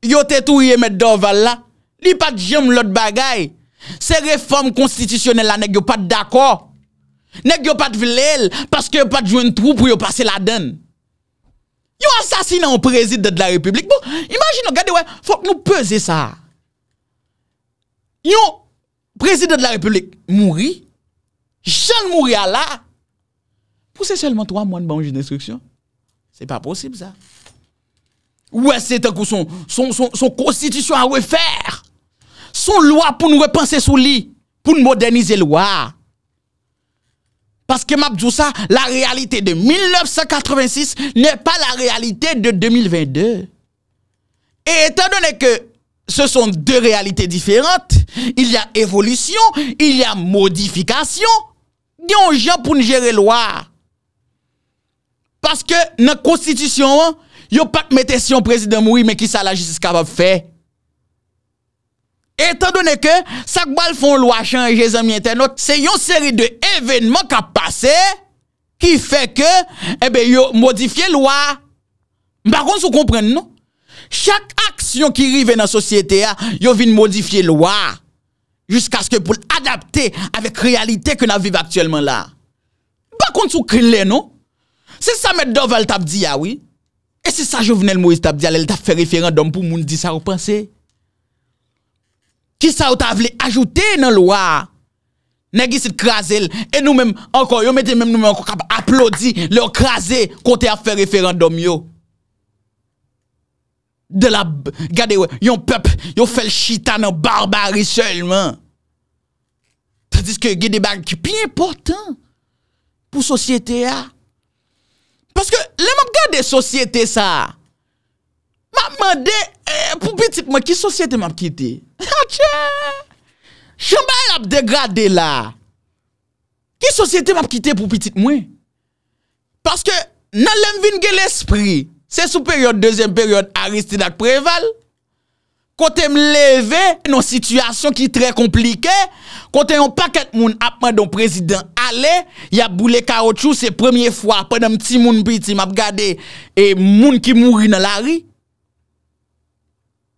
yo te tou yi mette doval la, li pat jom lot bagay. Se reforme konstitisyonel anek yo pat dakor. nest yo pas de vlel parce que pas de joindre trou pour passer la donne. Yo assassiné un président de la République. Bon, imagine, regardez, ouais, faut que nous peser ça. Yo président de la République mouri Jean mourir là. Pour c'est seulement trois mois de banque d'instruction. Ce C'est pas possible ça. Ouais, c'est ce que son, son, son, constitution à refaire. Son loi pour nous repenser sous lit, pour nous moderniser loi. Parce que ça la réalité de 1986 n'est pas la réalité de 2022. Et étant donné que ce sont deux réalités différentes, il y a évolution, il y a modification. Il y a gens pour gérer gérer loi. Parce que dans la constitution, il a pas de mettre si président mourir, mais qui ça la justice capable de faire? Etan donen ke, sak bal fon lwa chanje zanmye tenot, se yon seri de evenman ka pase, ki feke, ebe yo modifiye lwa. Bakon sou kompren nou? Chak aksyon ki rive nan sosyete a, yo vin modifiye lwa, jiskaske pou l'adapte avek realite ke nan vive aktuelman la. Bakon sou krile nou? Se sa met dov al tap di ya wii, e se sa jo venel mou is tap di al, el tap feriferan dom pou moun di sa ou panseye. Ki sa ou ta vle ajoute nan lwa. Ne gisit krasel. E nou menm, ankon, yo mette menm nou menm ankon kap aplodi. Le krasel kote a fe referandom yo. De la gade yo, yon pep, yo fel chitane barbari selman. Tadis ke gede bagi ki pi important. Pou sosyete ya. Paske le map gade sosyete sa. Ma mande eh, pou petit mwen ki sosyete map kitey. Chamba el ap degrade la Ki sosyete m ap kite pou pitit mwen Paske nan lem vin gen l'esprit Se sou peryode, dezyen peryode Aristide ak preval Kote m leve Non sityasyon ki tre komplike Kote yon paket moun apman don prezident Ale, ya boule karo chou Se premye fwa apman m ti moun pitit M apgade, e moun ki mouri nan la ri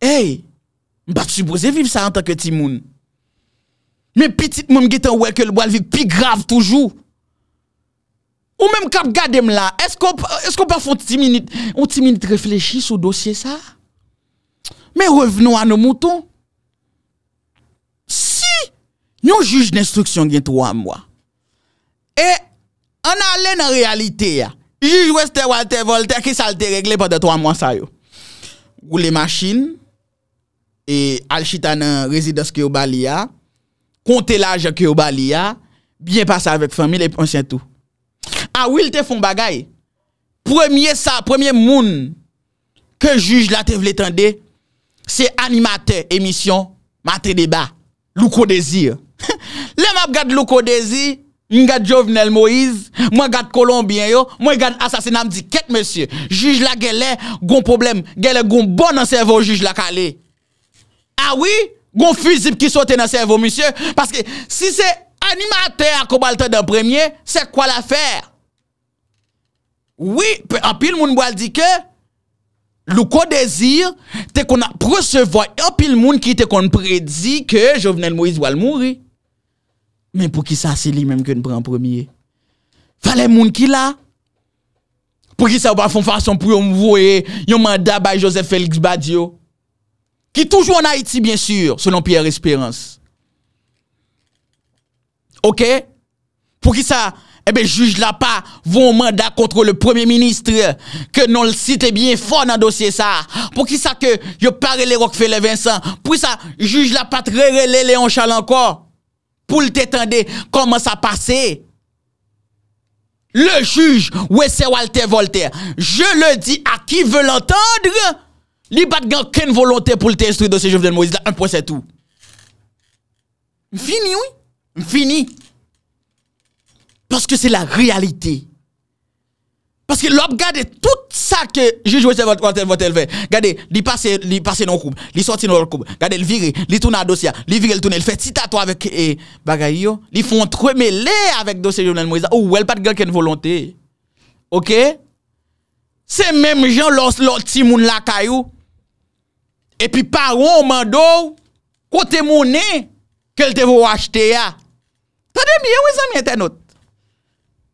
Hey Mpap supoze viv sa an tak ke timoun. Men pitit moun getan weke lbo alvik pi grav toujou. Ou men mkap gade m la. Eskou pa foun ti minute. On ti minute reflechi sou dosye sa. Men revenon an nou mouton. Si. Yon juj nan struksyon gen 3 mwa. E. An alen an realite ya. Juj weste wate volte. Aki salte regle pa de 3 mwa sa yo. Ou le masjine. E al chitanan rezidans ki yo bali ya Kontelajan ki yo bali ya Bien pasa avek famil Ensyen tou A wil te fon bagay Premier sa, premier moun Ke juj la te vle tende Se animate emisyon Mate deba Loukodezi Lem ap gad loukodezi N gad Jovenel Moise Mwen gad Kolombien yo Mwen gad asasinam di ket monsye Juj la gen le gon problem Gen le gon bon anservo juj la kale Awi, ah gon fuzib ki sote nan servo, monsye, paske si se animate akobalte dan premye, se kwa la fer? Oui, pe apil moun bal di ke, lou kwa dezir, te kon ap resevo apil moun ki te kon predi ke Jovenel Moïse wal mouri. Men pou ki sa asili menm ken pran premye? Fale moun ki la? Pou ki sa wap foun fason pou yon mou voye, yon manda bay Josef Felix Badiou? qui toujours en Haïti, bien sûr, selon Pierre Espérance. Ok? Pour qui ça? Eh bien, juge là pas, vont mandat contre le premier ministre, que non le cite bien fort dans le dossier ça. Pour qui ça que, je parle les Rockefeller Vincent. Pour ça, juge là pas très relé Léon Charles encore. Pour le t'étendre, comment ça passait? Le juge, ouais, c'est Walter Voltaire. Je le dis à qui veut l'entendre. Il a pas de volonté pour le tester de ce Jovenel Moïse. Un point, c'est tout. Fini, oui. Fini. Parce que c'est la réalité. Parce que l'homme, garde tout ça que juge Joseph va fait. Regardez, il passe, il passe dans le coup. il sort dans le couple. Regardez, il vire, il tourne à dossier, il vire, il tunnel. il fait titato avec eh, il fait Il font tremeler avec dossier Jovenel Moïse. Ou elle pas de volonté. OK? C'est même gens l'autre monde la caillou. E pi paron ou mandou, kote mounen, ke lte vou achete ya. Tade miye wè zan mwen tenot.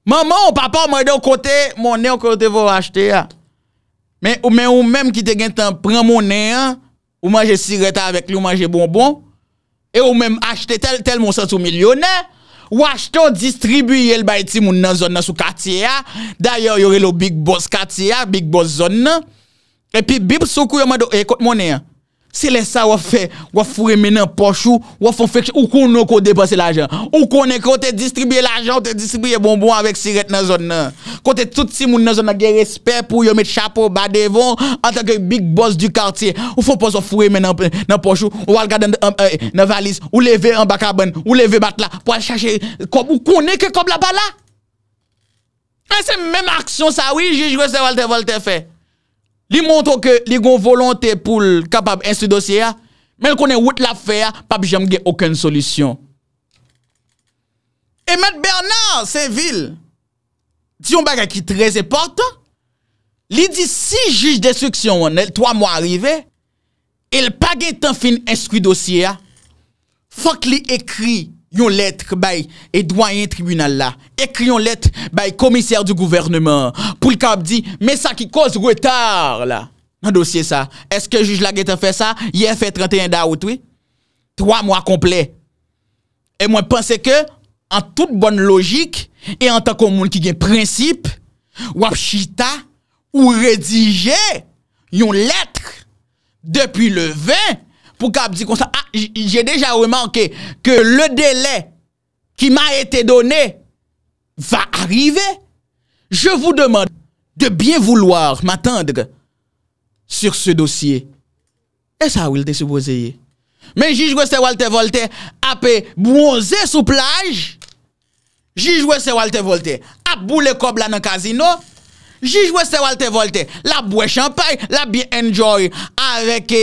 Maman ou papa ou mandou kote mounen ou kote vou achete ya. Men ou men ou menm ki te gen tan pran mounen ya, ou manje sireta avek li, ou manje bonbon. E ou menm achete tel mounsans ou milyonè. Ou achete ou distribuyel bay ti moun nan zon nan sou kati ya. Da yo yore lo big boss kati ya, big boss zon nan. E pi bib sou kou yo mandou, e kote mounen ya. Se lè sa wè fè, wè fwè mè nan pochou, wè fwè fè kè, wè koun nou kou depose l'ajan. Wè kounè e kou te distribye l'ajan, wè te distribye bonbon avèk siret nan zon nan. Kou te touti moun nan zon nan gen respè pou yo met chapou, badevon, an teke big boss du kartye. Wè fwè pos wè fwè mè nan pochou, wè wè l'gade nan valise, wè lè vè an bakabon, wè lè vè batla pou al chache koub, wè kounè kè koub la bala. An se mèm aksyon sa, wè jè jwè se wè lte fè. Li montre ke li goun volante pou kapab inskri dosye a, men konen wout la fè a, pap jemge oken solisyon. E met Bernard, se vil, di yon baga ki treze porte, li di si jij de struksyon anel, toa mwa arrive, el pagi tan fin inskri dosye a, fok li ekri, Yon letre, bay, e dwayen tribunal la. Ekri yon letre, bay, komisèr du gouvernement. Poul kap di, me sa ki koz retar la. Nan dosye sa. Eske juj la gete fè sa, yè fè 31 da out, oui? Troa mwa komple. E mwen pense ke, an tout bon logik, e an tako moun ki gen prinsip, wap chita, ou redije, yon letre, depi le 20, Pou ka ap di konsa, ah, jè deja ou manke ke le deley ki ma ete done va arrive. Je vous demande de bien vouloir m'attendre sur se dossier. E sa ou il te soubozeye? Men jijwe se walte volte ap bou onze sou plaj. Jijwe se walte volte ap bou le kob la nan kazino. Jijwe se walte-volte, la bwe champay, la bi enjoy, avèk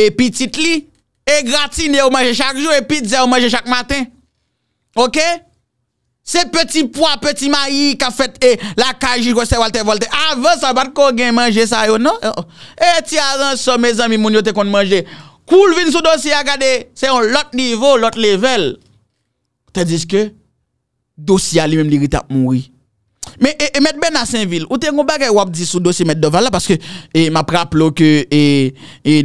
epi titli, e gratine ou manje chak jou, epi dze ou manje chak maten. Ok? Se peti pwa, peti mayi ka fèt e, la kajijwe se walte-volte, avè sa bat kongen manje sa yo, no? E ti adan so me zami moun yo te kon manje. Koul vin sou dosi agade, se yon lot nivou, lot level. Tè dizke, dosi alimem li rit ap moui. Me met ben a sen vil, ou te yon bagay wap di sou dosi met dovala Paske ma prap lo ke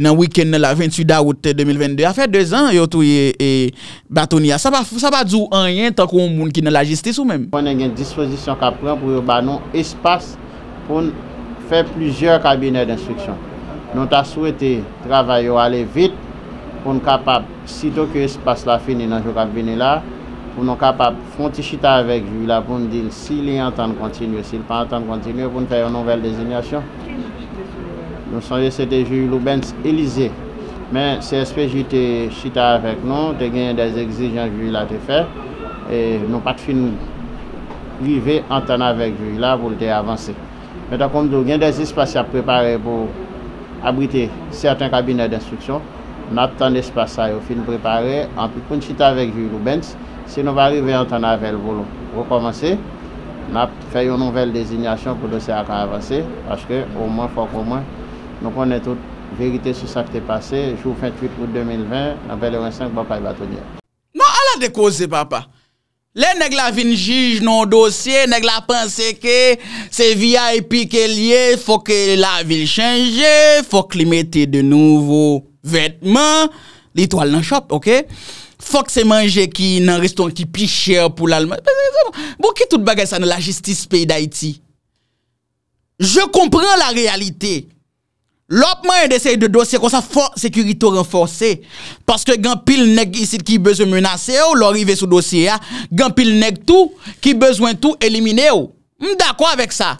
nan wiken la 28 daout 2022 A fey 2 an yo touye batouni ya Sa pa djou an yen tan kon moun ki nan la jistis ou men Ponen gen dispozisyon kap pren pou yo banon espas Ponen fey plusieurs kabine d'instruksyon Non ta souwete travay yo ale vit Ponen kapap sito ke espas la fini nan jou kabine la pou nou kapap fronti chita avèk Jouila pou nou din si li an tan kontinye, si li pan an tan kontinye pou nou fè yon nouvel dezinyasyon. Nou sonye se te Jouilou-Benz, Elize, men se espè jite chita avèk nou, te genyen des exijen Jouila te fè, e nou pat fin li ve an tan avèk Jouila pou lte avansè. Metan kon nou genyen des espasyap preparè pou abrite certain kabinet d'instruksyon, nou ap tan espasyap fin preparè, an pi fronti chita avèk Jouilou-Benz, Si nou va rive yon tan avèl voulou, vò komanse, na fè yon nouvel dezignasyon kou dosye ak an avanse, pache ke ou mwen fòk ou mwen, nou konen tout verite sou sa kte pase, jou 28 vout 2020, nan belè ronsan kwa pa yon batonye. Non, ala de kose papa. Le neg la vin jige non dosye, neg la pense ke se viya epi ke liye, fò ke la vil chanje, fò ke li mette de nouvo vetman, li to al nan chop, ok? Fok se manje ki nan reston ki pi chè pou l'alman. Bon, Bo ki tout bagay sa nan la jistis pey da iti. Je kompran la realite. Lop man yon deseye de dosye kon sa sekurito renforsè. Paske gen pil neg isit ki bezwen menase ou lor ive sou dosye ya. Gen pil neg tou ki bezwen tou elimine ou. Mda kwa vek sa?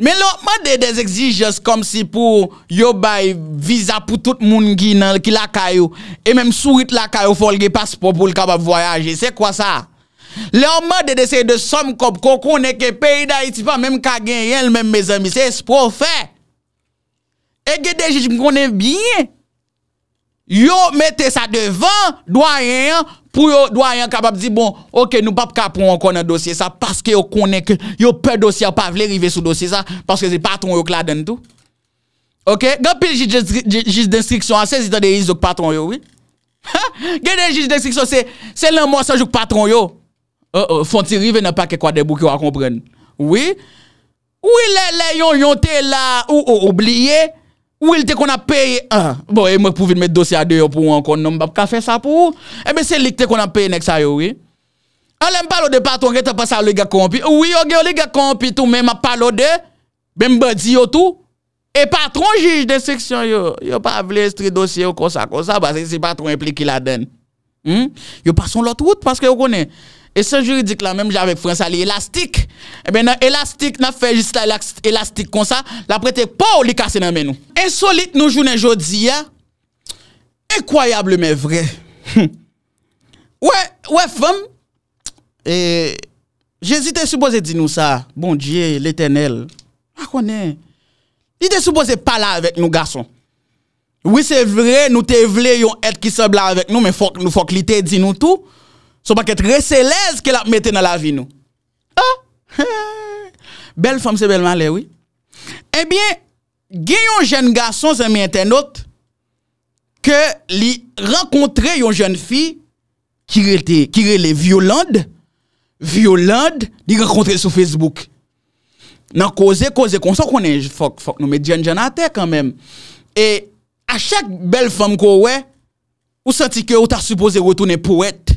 Men lè oman dedè zè ziz jòs kom si pou yo bay viza pou tout moun ki nan lè ki lakayou. E menm sou it lakayou folge paspo pou lkabab voyaje. Se kwa sa? Lè oman dedè zè de som kop koko ne ke pey da iti pa menm kagen yen lmenm me zami. Se spro fe. E gè de jè jim konen biye. Yo mette sa devan doyen yon. Pou yo doyan kapap di bon, ok nou pap kap pou an konen dosye sa, paske yo konen, yo pe dosye, yo pa vle rive sou dosye sa, paske se patron yo kladen tou. Ok, gen pil jiz d'instriksyon anse, se zi ta de izok patron yo, oui. Gen den jiz d'instriksyon se, se len mwansa jok patron yo, uh, uh, fon ti rive nan pa ke kwa debou ki yo a kompren. Oui, ou ilè, lè, yon yon te la ou oubliye, Ou il te kon ap paye an. Ah, bon, e mwen pou vin met dosye ade yo pou an kon nom. Bap, ka fe sa pou ou? Ebe eh se lik te kon ap paye nek sa yo, oui. Ale m palo de patron gete pa sa liga kon pi. Ou yo gen liga kon pi tou, men m palo de, ben m badi yo tou, e patron jige de seksyon yo. Yo pa vle estri dosye yo konsa konsa, basi si patron implik ki la den. Hmm? Yo pason lot route, paske yo konen, E se juridik la menm javek Fransa li elastik, e ben nan elastik nan fej jist la elastik kon sa, la prete pou li kase nan men nou. Ensolit nou jounen jodi ya, ekwayable men vre. Ouè, ouè fem, jesite souboze din nou sa, bon diye, l'Eternel, akwone, ah, jite souboze pala avek nou gason. Ouè se vre, nou te vle yon et ki se blan avek nou, nou fok li te din nou tou, Sopak etre reselez ke la mette nan la vi nou. Ha! Ah, ah. Bel fom se belman le, oui. Ebyen, eh gen yon jen gason zan men ten not ke li renkontre yon jen fi kire le violande violande li renkontre sou Facebook. Nan koze, koze, konso konen fok, fok, nou men jen jen a te kanmem. E, a chak bel fom ko we, ou santi ke ou ta supose wotounen pou ete.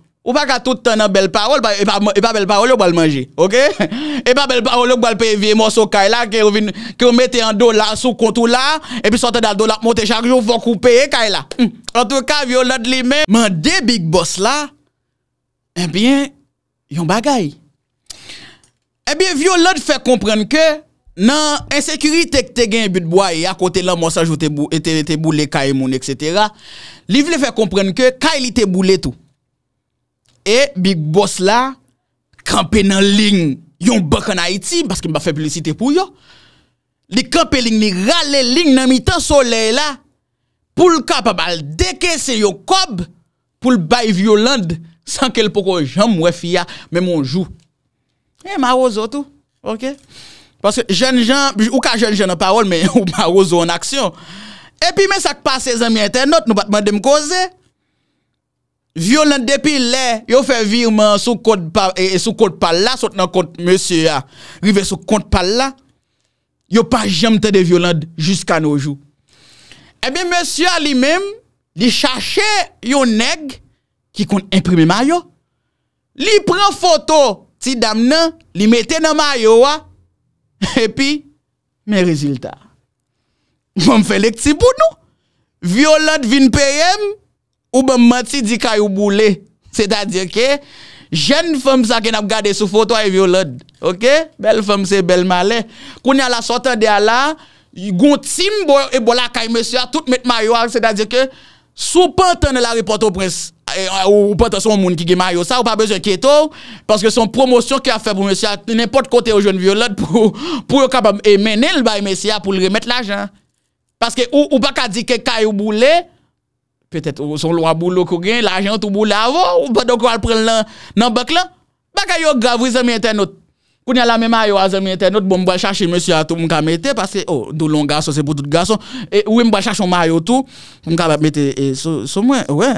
Ou pa ka tout ten an bel parol, e, e pa bel parol yo bal manje, ok? E pa bel parol yo bal peye vie monsou kay la, ki yo mette an do la sou kontou la, e pi sote da do la monte charjou, vok ou peye kay la. Hmm. En tout ka, vyo lad li men, man de big boss la, e bien, yon bagay. E bien, vyo lad fe komprende ke, nan ensekiritek te gen but boye, a kote lan monsaj ou te boule kay moun, etc. Li vle fe komprende ke, kay li te boule tou. E, big boss la, kampe nan ling yon bak an Haiti, baske mba feblicite pou yo. Li kampe ling, li rale ling nan mitan soley la, pou l ka pa bal deke se yo kob, pou l bayi violand, sankel poko jan mwe fia, men mwen jou. E, ma ozo tou, ok? Paske jen jan, ou ka jen jan an parole, men ou ma ozo an aksyon. E pi men sak pa se zan mi internet, nou batman dem koze, Violant depi lè, yo fè virman sou kont pa e, e, la, sot nan kont monsye ya, rive sou kont pa la, yo pa jemte de violent jusqu'a noujou. Eby eh monsye ya li mèm, li chache yo neg, ki kon imprimi ma yo, li pren foto ti dam nan, li mette nan ma yo wa, epi, men rezultat. Mwen fè lek ti poun nou, violent vinpeyèm, Ou bè mè ti di kayou boulè. Sè ta diè ke, jèn fèm sa gen ap gade sou fotwa e violèd. Ok? Bel fèm se, bel malè. Koun yal la sote de ala, y goun tim bo e la kay messia, tout mèt mayò a, sè ta diè ke, sou pen tène la ripote e, e, ou pres, ou pète son moun ki ge mayò sa, ou pa bezè kietò, paske son promosyon ki a fè pou messia, nèmpote kote ou jèn violèd, pou yo kapèm emene l bay messia, pou l remèt l ajan. Paske ou baka di ke kayou boulè, Petet ou son lwa boulou kou gen, la jen tou boulou avou, ou bado kou al pril nan bek lan. Bak a yo gavou zemye ten not. Koun ya la me ma yo a zemye ten not, bon mba chache monsi a tou mga mette. Pase, oh, dou lon gason, se boutout gason. E ou mba chache yon ma yo tou, mga bat mette. E sou mwen, wè.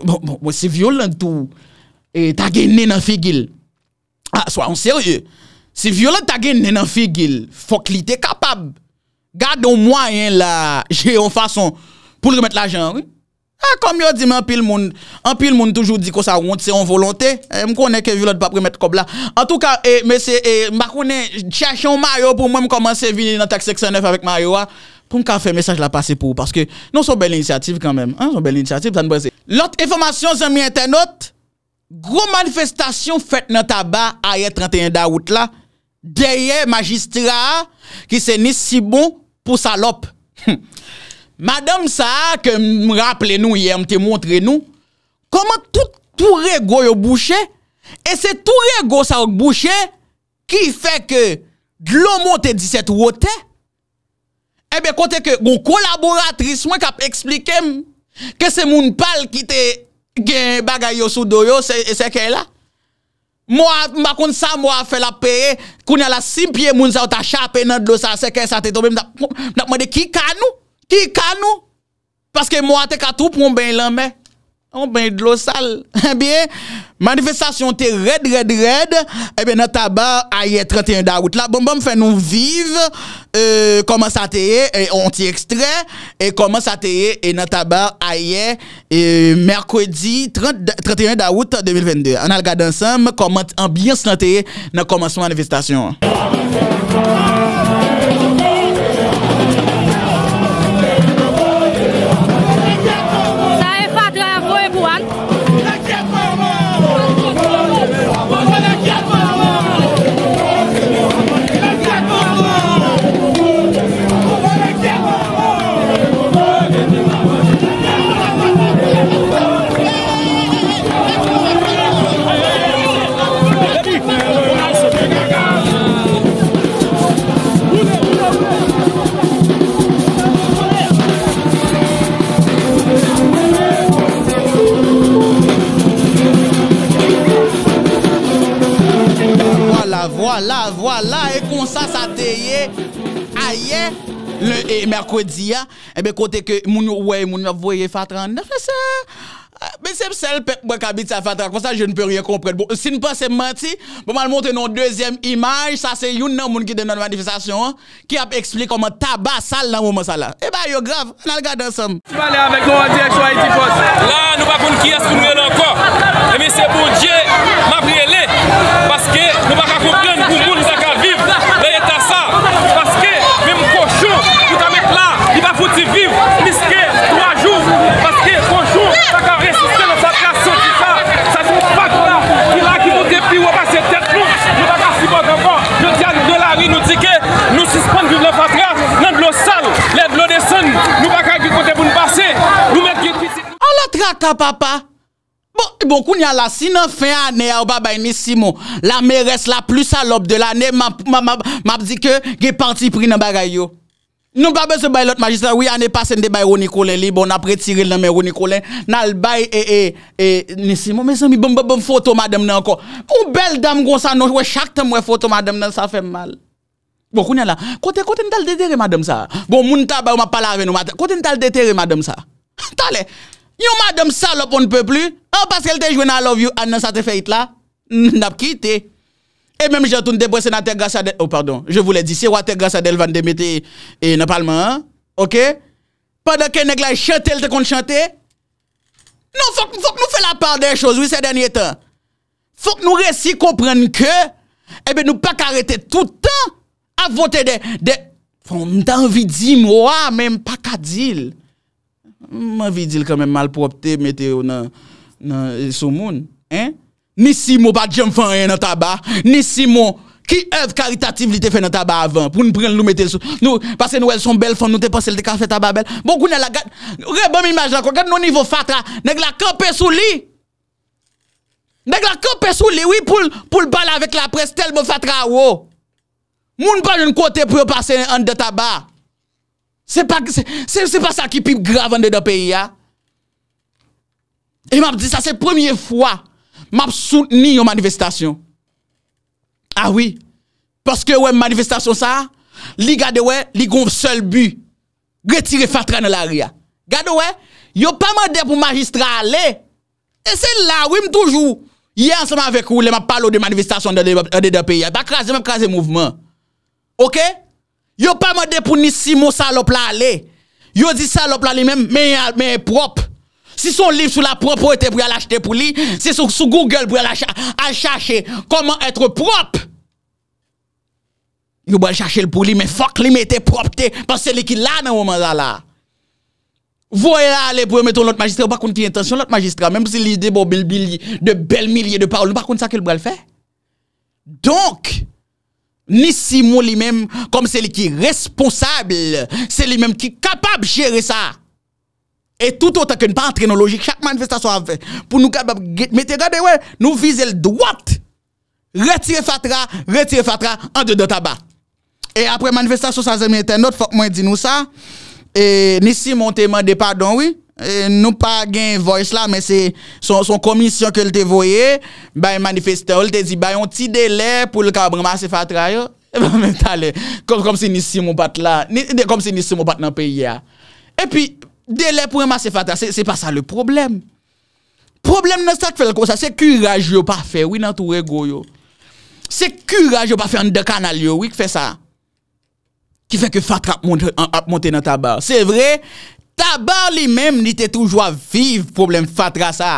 Bon, bon, bon, se violen tou. E tagye nenan figil. A, swa, on serye. Se violen tagye nenan figil. Fok li te kapab. Gade ou mwayen la, je ou fason, pou l remet la jen, wè. A ah, kom yo di men an pil moun, an pil moun toujou di ko sa ronde se an volonté, eh, m konen ke vilot pa premet kob la. An tou ka, m bakounen chachon Mario pou m wèm komanse vin nan tak seksyon 9 avèk Mario a, ah, pou m ka fè mesaj la pase pou, paske non son bel inisiatif kanmèm, son bel inisiatif san breze. Lot, informasyon zan mi entenot, gro manifestasyon fèt nan taba a ye 31 da wout la, deye magistra ki se nis si bon pou salop. Madame Saha ke m raple nou yè m te montre nou, koman tout toure go yo bouchè, e se toure go sa wak bouchè, ki fe ke glomote 17 wote, e be kote ke goun kolaboratrisme kap explike m, ke se moun pal ki te gen bagay yo sou do yo seke e la, m bakon sa mwa fe la peye, koun ala simpye moun sa wata chaper nan dlo sa seke sa te tobe, m da mwede ki kan nou, Ki kan nou? Paske mwa te katou pou mwen lè mè. Mwen lè dlo sal. E eh bie, manifestasyon te red, red, red. E eh bie, nan taba a ye 31 da wout. La bonbon fè nou vive. Koman sa te ye, on ti ekstren. E koman sa te ye, e nan taba euh, a ye. Merkwedi 31 da wout 2022. An al gade ansam, koman ambiyans nan te ye nan komanseman manifestasyon. Koman sa te ye, an al gade ansam, koman ambiyans nan te ye nan komanseman manifestasyon. E Merkwedi ya, ebe kote ke moun yo wè, moun yo voye Fatran Ne fese, bè se eh, msel pek bèk abit sa Fatran Kwa sa je npe rye kompren bon, Si npe se mmenti, pou mwen mwote nou dezyem imaj Sa se youn nan moun ki den nan manifestasyon Ki ap ekspli koman taba sal nan moun eh masala Eba yo grav, nan lga dansan La nou pa kon ki yas koun rye lankan Ebe se pou dje mabriye le Paske nou pa ka kompren Nè d'lo sal, nè d'lo desen, nou pa kaj di kote pou n'pase, nou mè kye kite... A la traka papa, bon kou bon, n'ya non, ah, la, si nan fè anè a ou ba bay Nisimo, la mè res la plus salop de l'anè, m'ap di ke ge parti pri nan ba gayyo. Nou ba bay se bay lot majisla, wè anè pasen de bay Ronikolen li, bon apre tiril nan mè Ronikolen, nan l'bay e e, e Nisimo, mè san mi bèm bèm bèm foto madèm nan anko. Kou bel dam gwo sa nou, wè chak tem wè foto madèm nan, sa fè mal. Bon, kounye la, kote n tal detere madem sa? Bon, moun taba ou ma pala ven ou maten, kote n tal detere madem sa? Tale, yon madem salop ou n pe pli? Ou paske l te jwen a love you an nan sa te feit la? N ap kite. E menm jatoun depresen a te gasade, ou pardon, je voule di, si wate gasadel van demeti e napalman, ok? Padakè neglay chante, l te kont chante? Non, fok nou fok nou fè la par de chose ou se denye tan. Fok nou resi komprenn ke, ebe eh nou pak arete toutan. Avote de, de, fon, mta nvidi mwa, menm pa kadil. Mman vidil kamen malprop te mete ou nan, nan, sou moun. En? Nisi mou bat jem fanyen nan taba, nisi mou ki ev karitativ li te fanyen nan taba avan, pou nou prel nou mete sou, nou, pase nou el son bel fon, nou te pase el te ka fanyen taba bel. Bon, koune la, re bon m'imaj la, kou, gade nou nivou fatra, neg la kapè sou li. Neg la kapè sou li, wii pou l'bal avèk la pres tel mou fatra wò. Moun pan yon kote pou yon passe yon ande taba. Se pa sa ki pip grave ane de da peyi ya. E mab di sa se premier fwa. Mab soutni yon manifestasyon. A ah wii. Poske wè manifestasyon sa. Li gade wè, li gonp sol bu. Gretire fatran ane la ria. Gade wè, yo pa mwade pou magistra ale. E se la wim toujou. Ye ansama avek ou le mwap palo de manifestasyon ane de da peyi ya. Ba krasi mwep krasi mwoveman. Ok? Yo pa mwede pou ni si mw salop la le. Yo di salop la li men men e prop. Si son liv sou la prop ou ete pou yal achete pou li, se sou Google pou yal achache koman etre prop. Yo bwa l chache l pou li, men fok li men ete prop te pan se li ki la nan waman la la. Vwoye la le pou yal meton lout magistra, wapakoun tiye intensyon lout magistra, menm si li de bon bil bil de bel milye de parol, wapakoun sa ke l wal fe. Donk, Nisi moun li menm kom seli ki responsabil, seli menm ki kapab jere sa. E toutot ak un partrenologik, chak manifestasyon avè, pou nou kapab mette gade wè, nou vize l'douat. Retire fatra, retire fatra, an de de tabat. E apre manifestasyon sa zemiten not, fok mwen di nou sa, e nisi moun teman de padon wè. Eh, nou pa gen voys la, men se son komisyon ke l te voye, ba yon manifestant l te zi, ba yon ti dele pou l ka bremase fatra yo, e ba men ta le, kom se nisi moun pat la, kom se nisi moun pat nan peyi ya. E pi, dele pou bremase fatra, se pa sa le problem. Problem nesta ki fe l kon sa, se kuraj yo pa fe, wik nan tou re go yo. Se kuraj yo pa fe, an de kanal yo, wik fe sa. Ki fe ke fatra ap monte nan tabar. Se vre, Taba li menm nite toujwa viv problem fatra sa.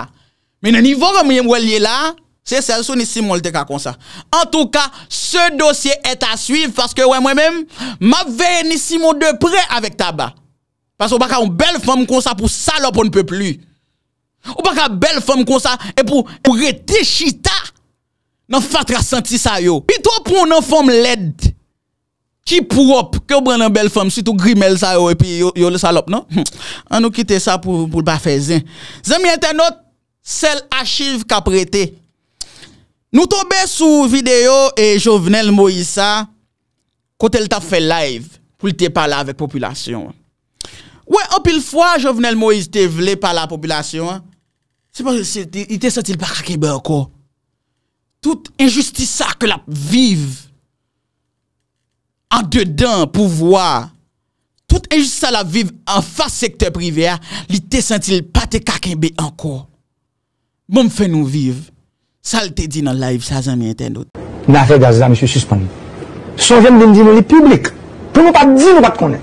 Men anivor an miye mwen liye la, se sel sou ni simon li te ka konsa. An tou ka, se dosye et a suiv, faskè wè mwen menm, ma veye ni simon de pre avèk taba. Paskè ou baka un bel fòm konsa pou salop ou n'pe pli. Ou baka bel fòm konsa e pou rete chita nan fatra senti sa yo. Pi to pou nan fòm ledd. Ki pou op, ke ou bran an bel fom si tou grimel sa yo E pi yo le salop, non? Hm. An nou kite sa pou pa fe zin Zan mi ente not, sel achiv ka prete Nou tobe sou video e Jovenel Moisa Kote l ta fe live Pou l te pala vek populasyon Ou e opil fwa Jovenel Moisa te vle pala populasyon Se pa se te satil pa kakebe anko Tout injustisa ke la vive An dedan pou vwa Tout e jist sa la viv an fa sektè privè Li te sentil patè kakenbe anko Mon fè nou viv Sa li te di nan live sa zan mwen ten do Nafè gaz la mè chou suspon Son jèm den di nou li publik Pou mwen pa di mwen pat konè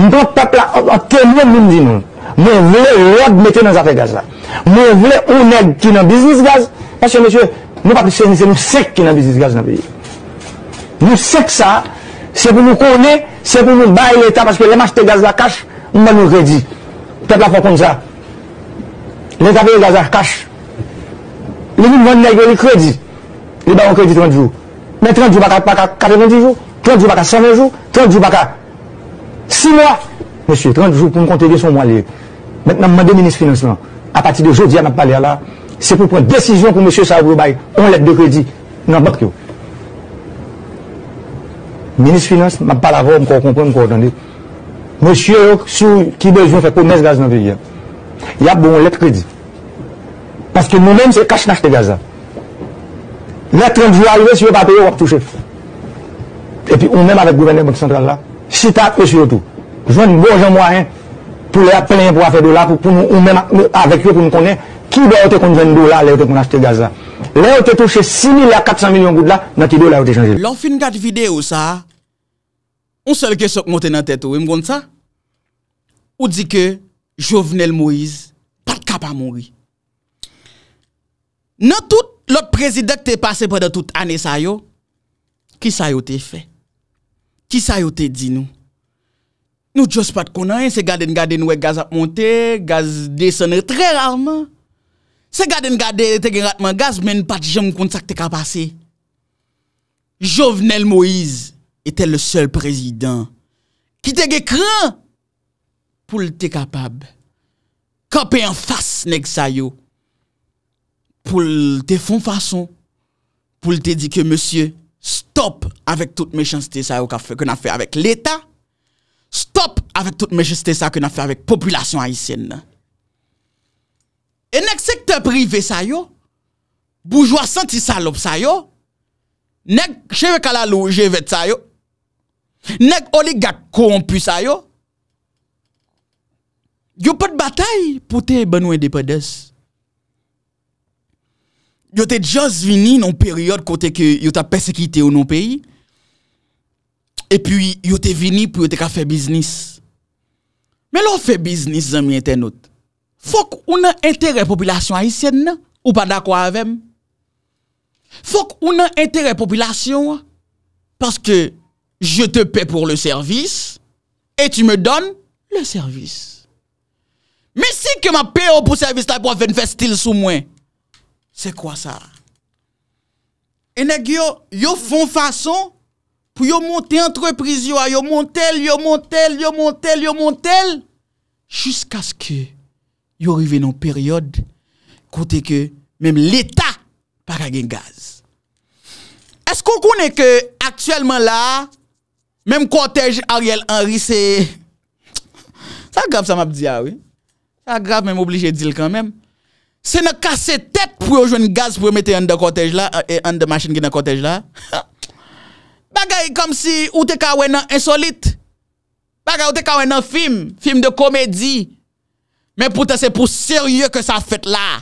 Mwen papla a te mwen men di nou Mwen vle log metè nan zafè gaz la Mwen vle ou nag ki nan biznis gaz Pache mè chou Mwen pape se nise nou sek ki nan biznis gaz nan piye Nou sek sa, se pou nou kone, se pou nou baye l'Etat, paske lè m'achete gaz la kache, m'man nou redi. Pepl a fokon sa. Lè m'achete gaz la kache, lè m'vande nè gwe lè kredi, lè baye lè kredi 30 jou. Mè 30 jou baka, baka, 40 jou, 30 jou baka, 120 jou, 30 jou baka. 6 mwa, monsye, 30 jou pou m'konte gwe son mwalè. Mèk nan mwen demine se finanseman. A pati de jodi, an ap pale ala, se pou pren desisyon pou monsye sa abou baye, on let de kredi, nan bak yo. Ministre finance, m'a pa lavo, m'ko kompran, m'ko otande. Monsie ou sou ki bezoun fè kou mes gaz nan viyan. Ya bon let kredi. Paske moun mèm se kache n'achete gazan. Let 30 jou alwe, si ou pa peyo, wap touche. E pi ou mèm avè gouverneur bote sentral la. Si ta, ou si yo tou. Jouan mboj an mwaen, pou lè ap plen pou avè do la, pou moun mèm avè kyo pou mkonen, ki do avè te konjwen do la, lè avè te konjwen achete gazan. Lè avè te touche 6400 milyon goud la, nan ki do avè te chanje. L'on fin gade Un sol ke sok monte nan tèt ou, im gond sa, ou di ke, Jovenel Moïse, pat kap a mori. Nan tout lot prezidek te pase pwede tout ane sa yo, ki sa yo te fe? Ki sa yo te di nou? Nou jos pat konan, se gade n gade nou e gaz ap monte, gaz desan e tre rarman, se gade n gade te gen ratman gaz, men pat jom kont sak te kap ase. Jovenel Moïse, Ete le sel prezident. Ki te ge kran. Poul te kapab. Kapen fas neg sayo. Poul te fon fason. Poul te di ke monsye. Stop avèk tout mechansite sayo. Kè na fè avèk l'Etat. Stop avèk tout mechansite sayo. Kè na fè avèk populasyon aysen. E neg sektè privè sayo. Boujwa senti salop sayo. Neg cheve kalalou jevet sayo. Nèk oligat korompus a yo. Yo pote batay pou te banwe depodes. Yo te jaz vini nou peryod kote ke yo ta persekite ou nou peyi. E pi yo te vini pou yo te ka fe biznis. Me lo fe biznis zan miye ten not. Fok ou nan entere popilasyon a isyen nan? Ou pa da kwa avem? Fok ou nan entere popilasyon wak? Paske... je te pe pou le servis, et tu me don le servis. Mesi ke ma pe ou pou servis ta pou aven festil sou mwen. Se kwa sa? E neg yo, yo fon fason pou yo monte entrepriz yo a yo montel, yo montel, yo montel, yo montel, jusqu'as ke yo rive nan peryode kote ke mem l'eta pa kage gaz. Eskou kone ke aktuelman la, Mem kotej Ariel Henry se... Sa graf sa map di ya ah we. Sa graf men m'oblije di l kanmem. Se nan kase tek pou yo jwen gaz pou yo mette yon de kotej la. Yon eh, eh, de masjen ki nan kotej la. Bagay kom si ou te kawen nan insolite. Bagay ou te kawen nan film. Film de komedi. Men pouten se pou serye ke sa fet la.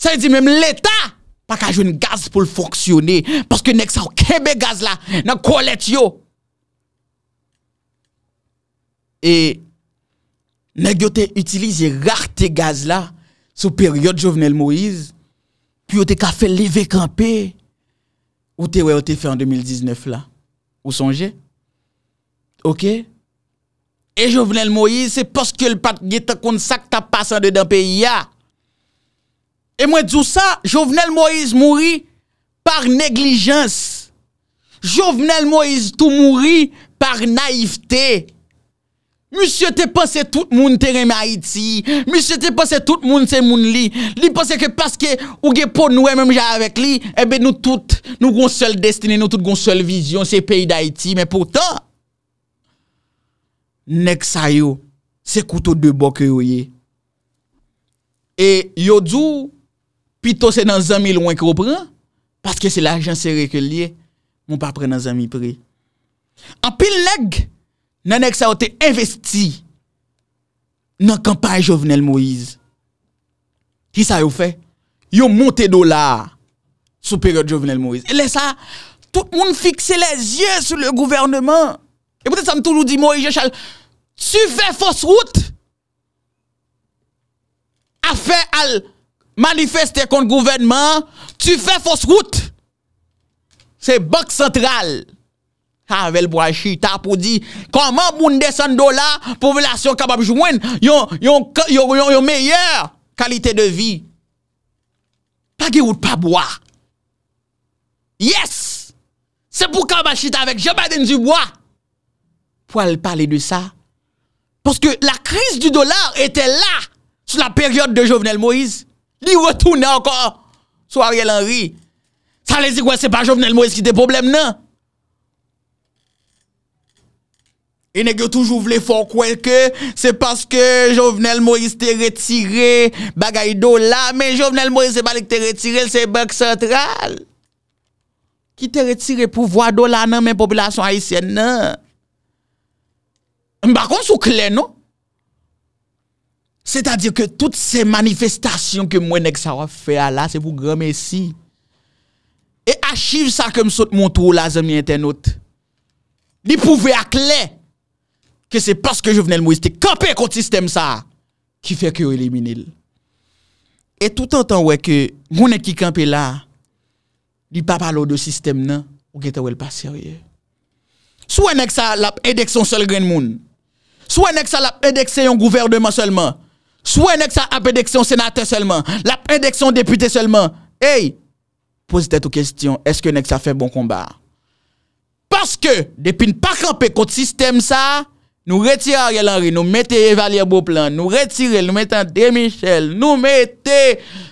Sa yi di men l'Etat. pas qu'à jouer gaz pour fonctionner. Parce que au kebe gaz là, nan quoi yo. Et, nèg yo te rareté gaz là, sous période Jovenel Moïse, puis yo fait lever camper, ou te ouais, te fait en 2019 là. Ou songez? Ok? Et Jovenel Moïse, c'est parce que le patriote kon ça que t'as passé dedans pays ya. E mwen djousa, Jovenel Moïse mouri par neglijans. Jovenel Moïse tou mouri par naivte. Mwen se te panse tout moun te reme Haiti. Mwen se te panse tout moun se moun li. Li panse ke paske ouge pou noue mwen mouja avek li, ebe eh nou tout nou goun sol destine, nou tout goun sol vizyon se peyi d'Haiti. Men poutan, nek sa yo, se kouto de bok yo ye. E yo djousa, pito se nan zami lwen kropren, paske se la jan seri ke liye, moun pa pre nan zami pre. An pil leg, nan ek sa o te investi, nan kampanye Jovenel Moïse. Ki sa yo fe? Yo monte dolar, sou peryote Jovenel Moïse. E le sa, tout moun fikse le zye sou le gouvernement. E pote sa m tou nou di Moïse, jè chal, su fe fos route, a fe al... manifester contre le gouvernement, tu fais fausse route. C'est Banque Centrale. Avec le bois chita pour dire comment moun descend dollars, population capable de yon, une meilleure qualité de vie. Pas de route, pas bois. Yes! C'est pour Kabachita avec jean Biden Dubois. Pour aller parler de ça. Parce que la crise du dollar était là, sous la période de Jovenel Moïse. Li wotoune ankon sou Ariel Henry. Sa le zi kwen se pa Jovenel Moïse ki te problem nan. E ne gyo toujou vle fok welke, se paske Jovenel Moïse te retire bagay do la. Men Jovenel Moïse se pali ki te retire l se bak central. Ki te retire pou vwa do la nan men populasyon Haitien nan. Mba kon sou klen nou. Se ta dire ke tout se manifestasyon ke mwen ek sa waf fe ala se pou grome si. E achive sa ke msot mwontou la zem ni entenot. Ni pouve ak le. Ke se paske jo vnen l mwistik. Kampen kont sistem sa. Ki fe kyo elimine. E tout an tan weke mwen ek ki kampe la. Ni pa palo de sistem nan. Ou geta wel pa serye. Sou en ek sa lap edek son sol gren moun. Sou en ek sa lap edek se yon gouverdman solman. Souè nèk sa ap indeksyon senatè selman, l'ap indeksyon deputè selman, hey, pose tè tou kestyon, eske nèk sa fè bon kombar. Paske, depi n'pa kampè kote sistem sa, nou retirè yè l'anri, nou metè evalier bou plan, nou retirè, nou metè demichèl, nou metè,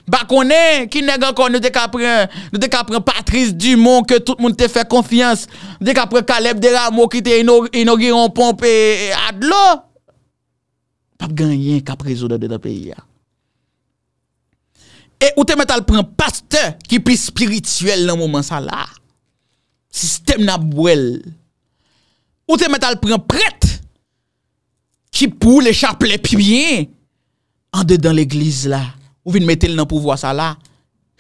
bako nè, ki nèk ankon nou dek apren, nou dek apren Patrice Dumont, ke tout moun te fè konfians, nou dek apren Kaleb Deramo, ki te inoriron pompe, adlo! Pap ganyen kap rezo de de da pe ya. E ou te met al pren paste ki pi spirituel nan mouman sa la. Sistem nan bwel. Ou te met al pren pret. Ki pou le chaple pi bien. Ande dan l'eglise la. Ou vin metel nan pouvoa sa la.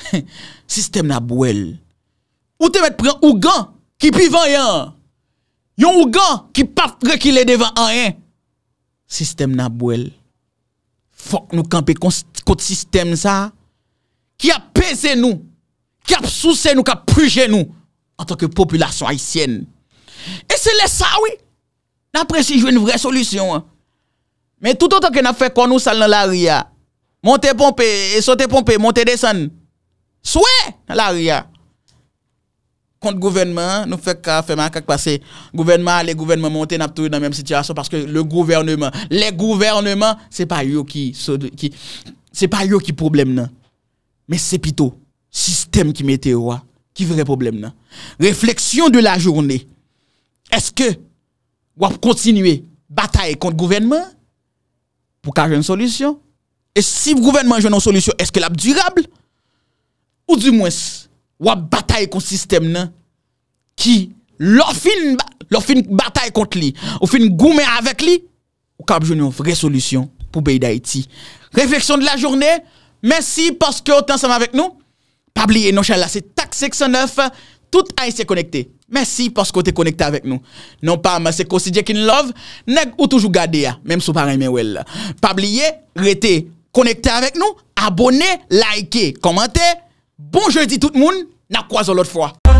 Sistem nan bwel. Ou te met pren ougan ki pi vanyan. Yon ougan ki patre ki le devan an yon. Sistem nan bwel, fok nou kanpe kont sistem sa, ki apese nou, ki ap souse nou, ki ap puje nou, an tonke populasyon haisyen. E se le sa wè, nan presi jwè nou vre solusyon. Men tout an tonke nan fè kon nou sal nan la riyan, monte pompe, e sote pompe, monte desen, souè nan la riyan. kont gouvernement, nou fèk fèman kak pase gouvernement, lè gouvernement monte nab tou nan mèm sityasyon, paske lè gouvernement, lè gouvernement, sè pa yo ki sò de, ki, sè pa yo ki problem nan, mè sè pito sistem ki mè te oua, ki vre problem nan. Refleksyon de la jounè, eske wap kontinue bataye kont gouvernement, pou ka jèn solisyon, e si gouvernement jèn an solisyon, eske lè ap durable, ou di mwen sè wap batay kon sistem nan, ki, lo fin batay kont li, ou fin goume avèk li, ou kab jouni an vre solusyon pou beyday ti. Refleksyon de la jounè, mèsi porske otan sam avèk nou, pabliye non chalase tak 69, tout a y se konekte, mèsi porske o te konekte avèk nou, non pa mèse konsidye kin love, neg ou toujou gade ya, mèm sou paray men wèl. Pabliye, rete, konekte avèk nou, abone, like, komante, Bon jeudi tout moun, na kwa zo lot fwa.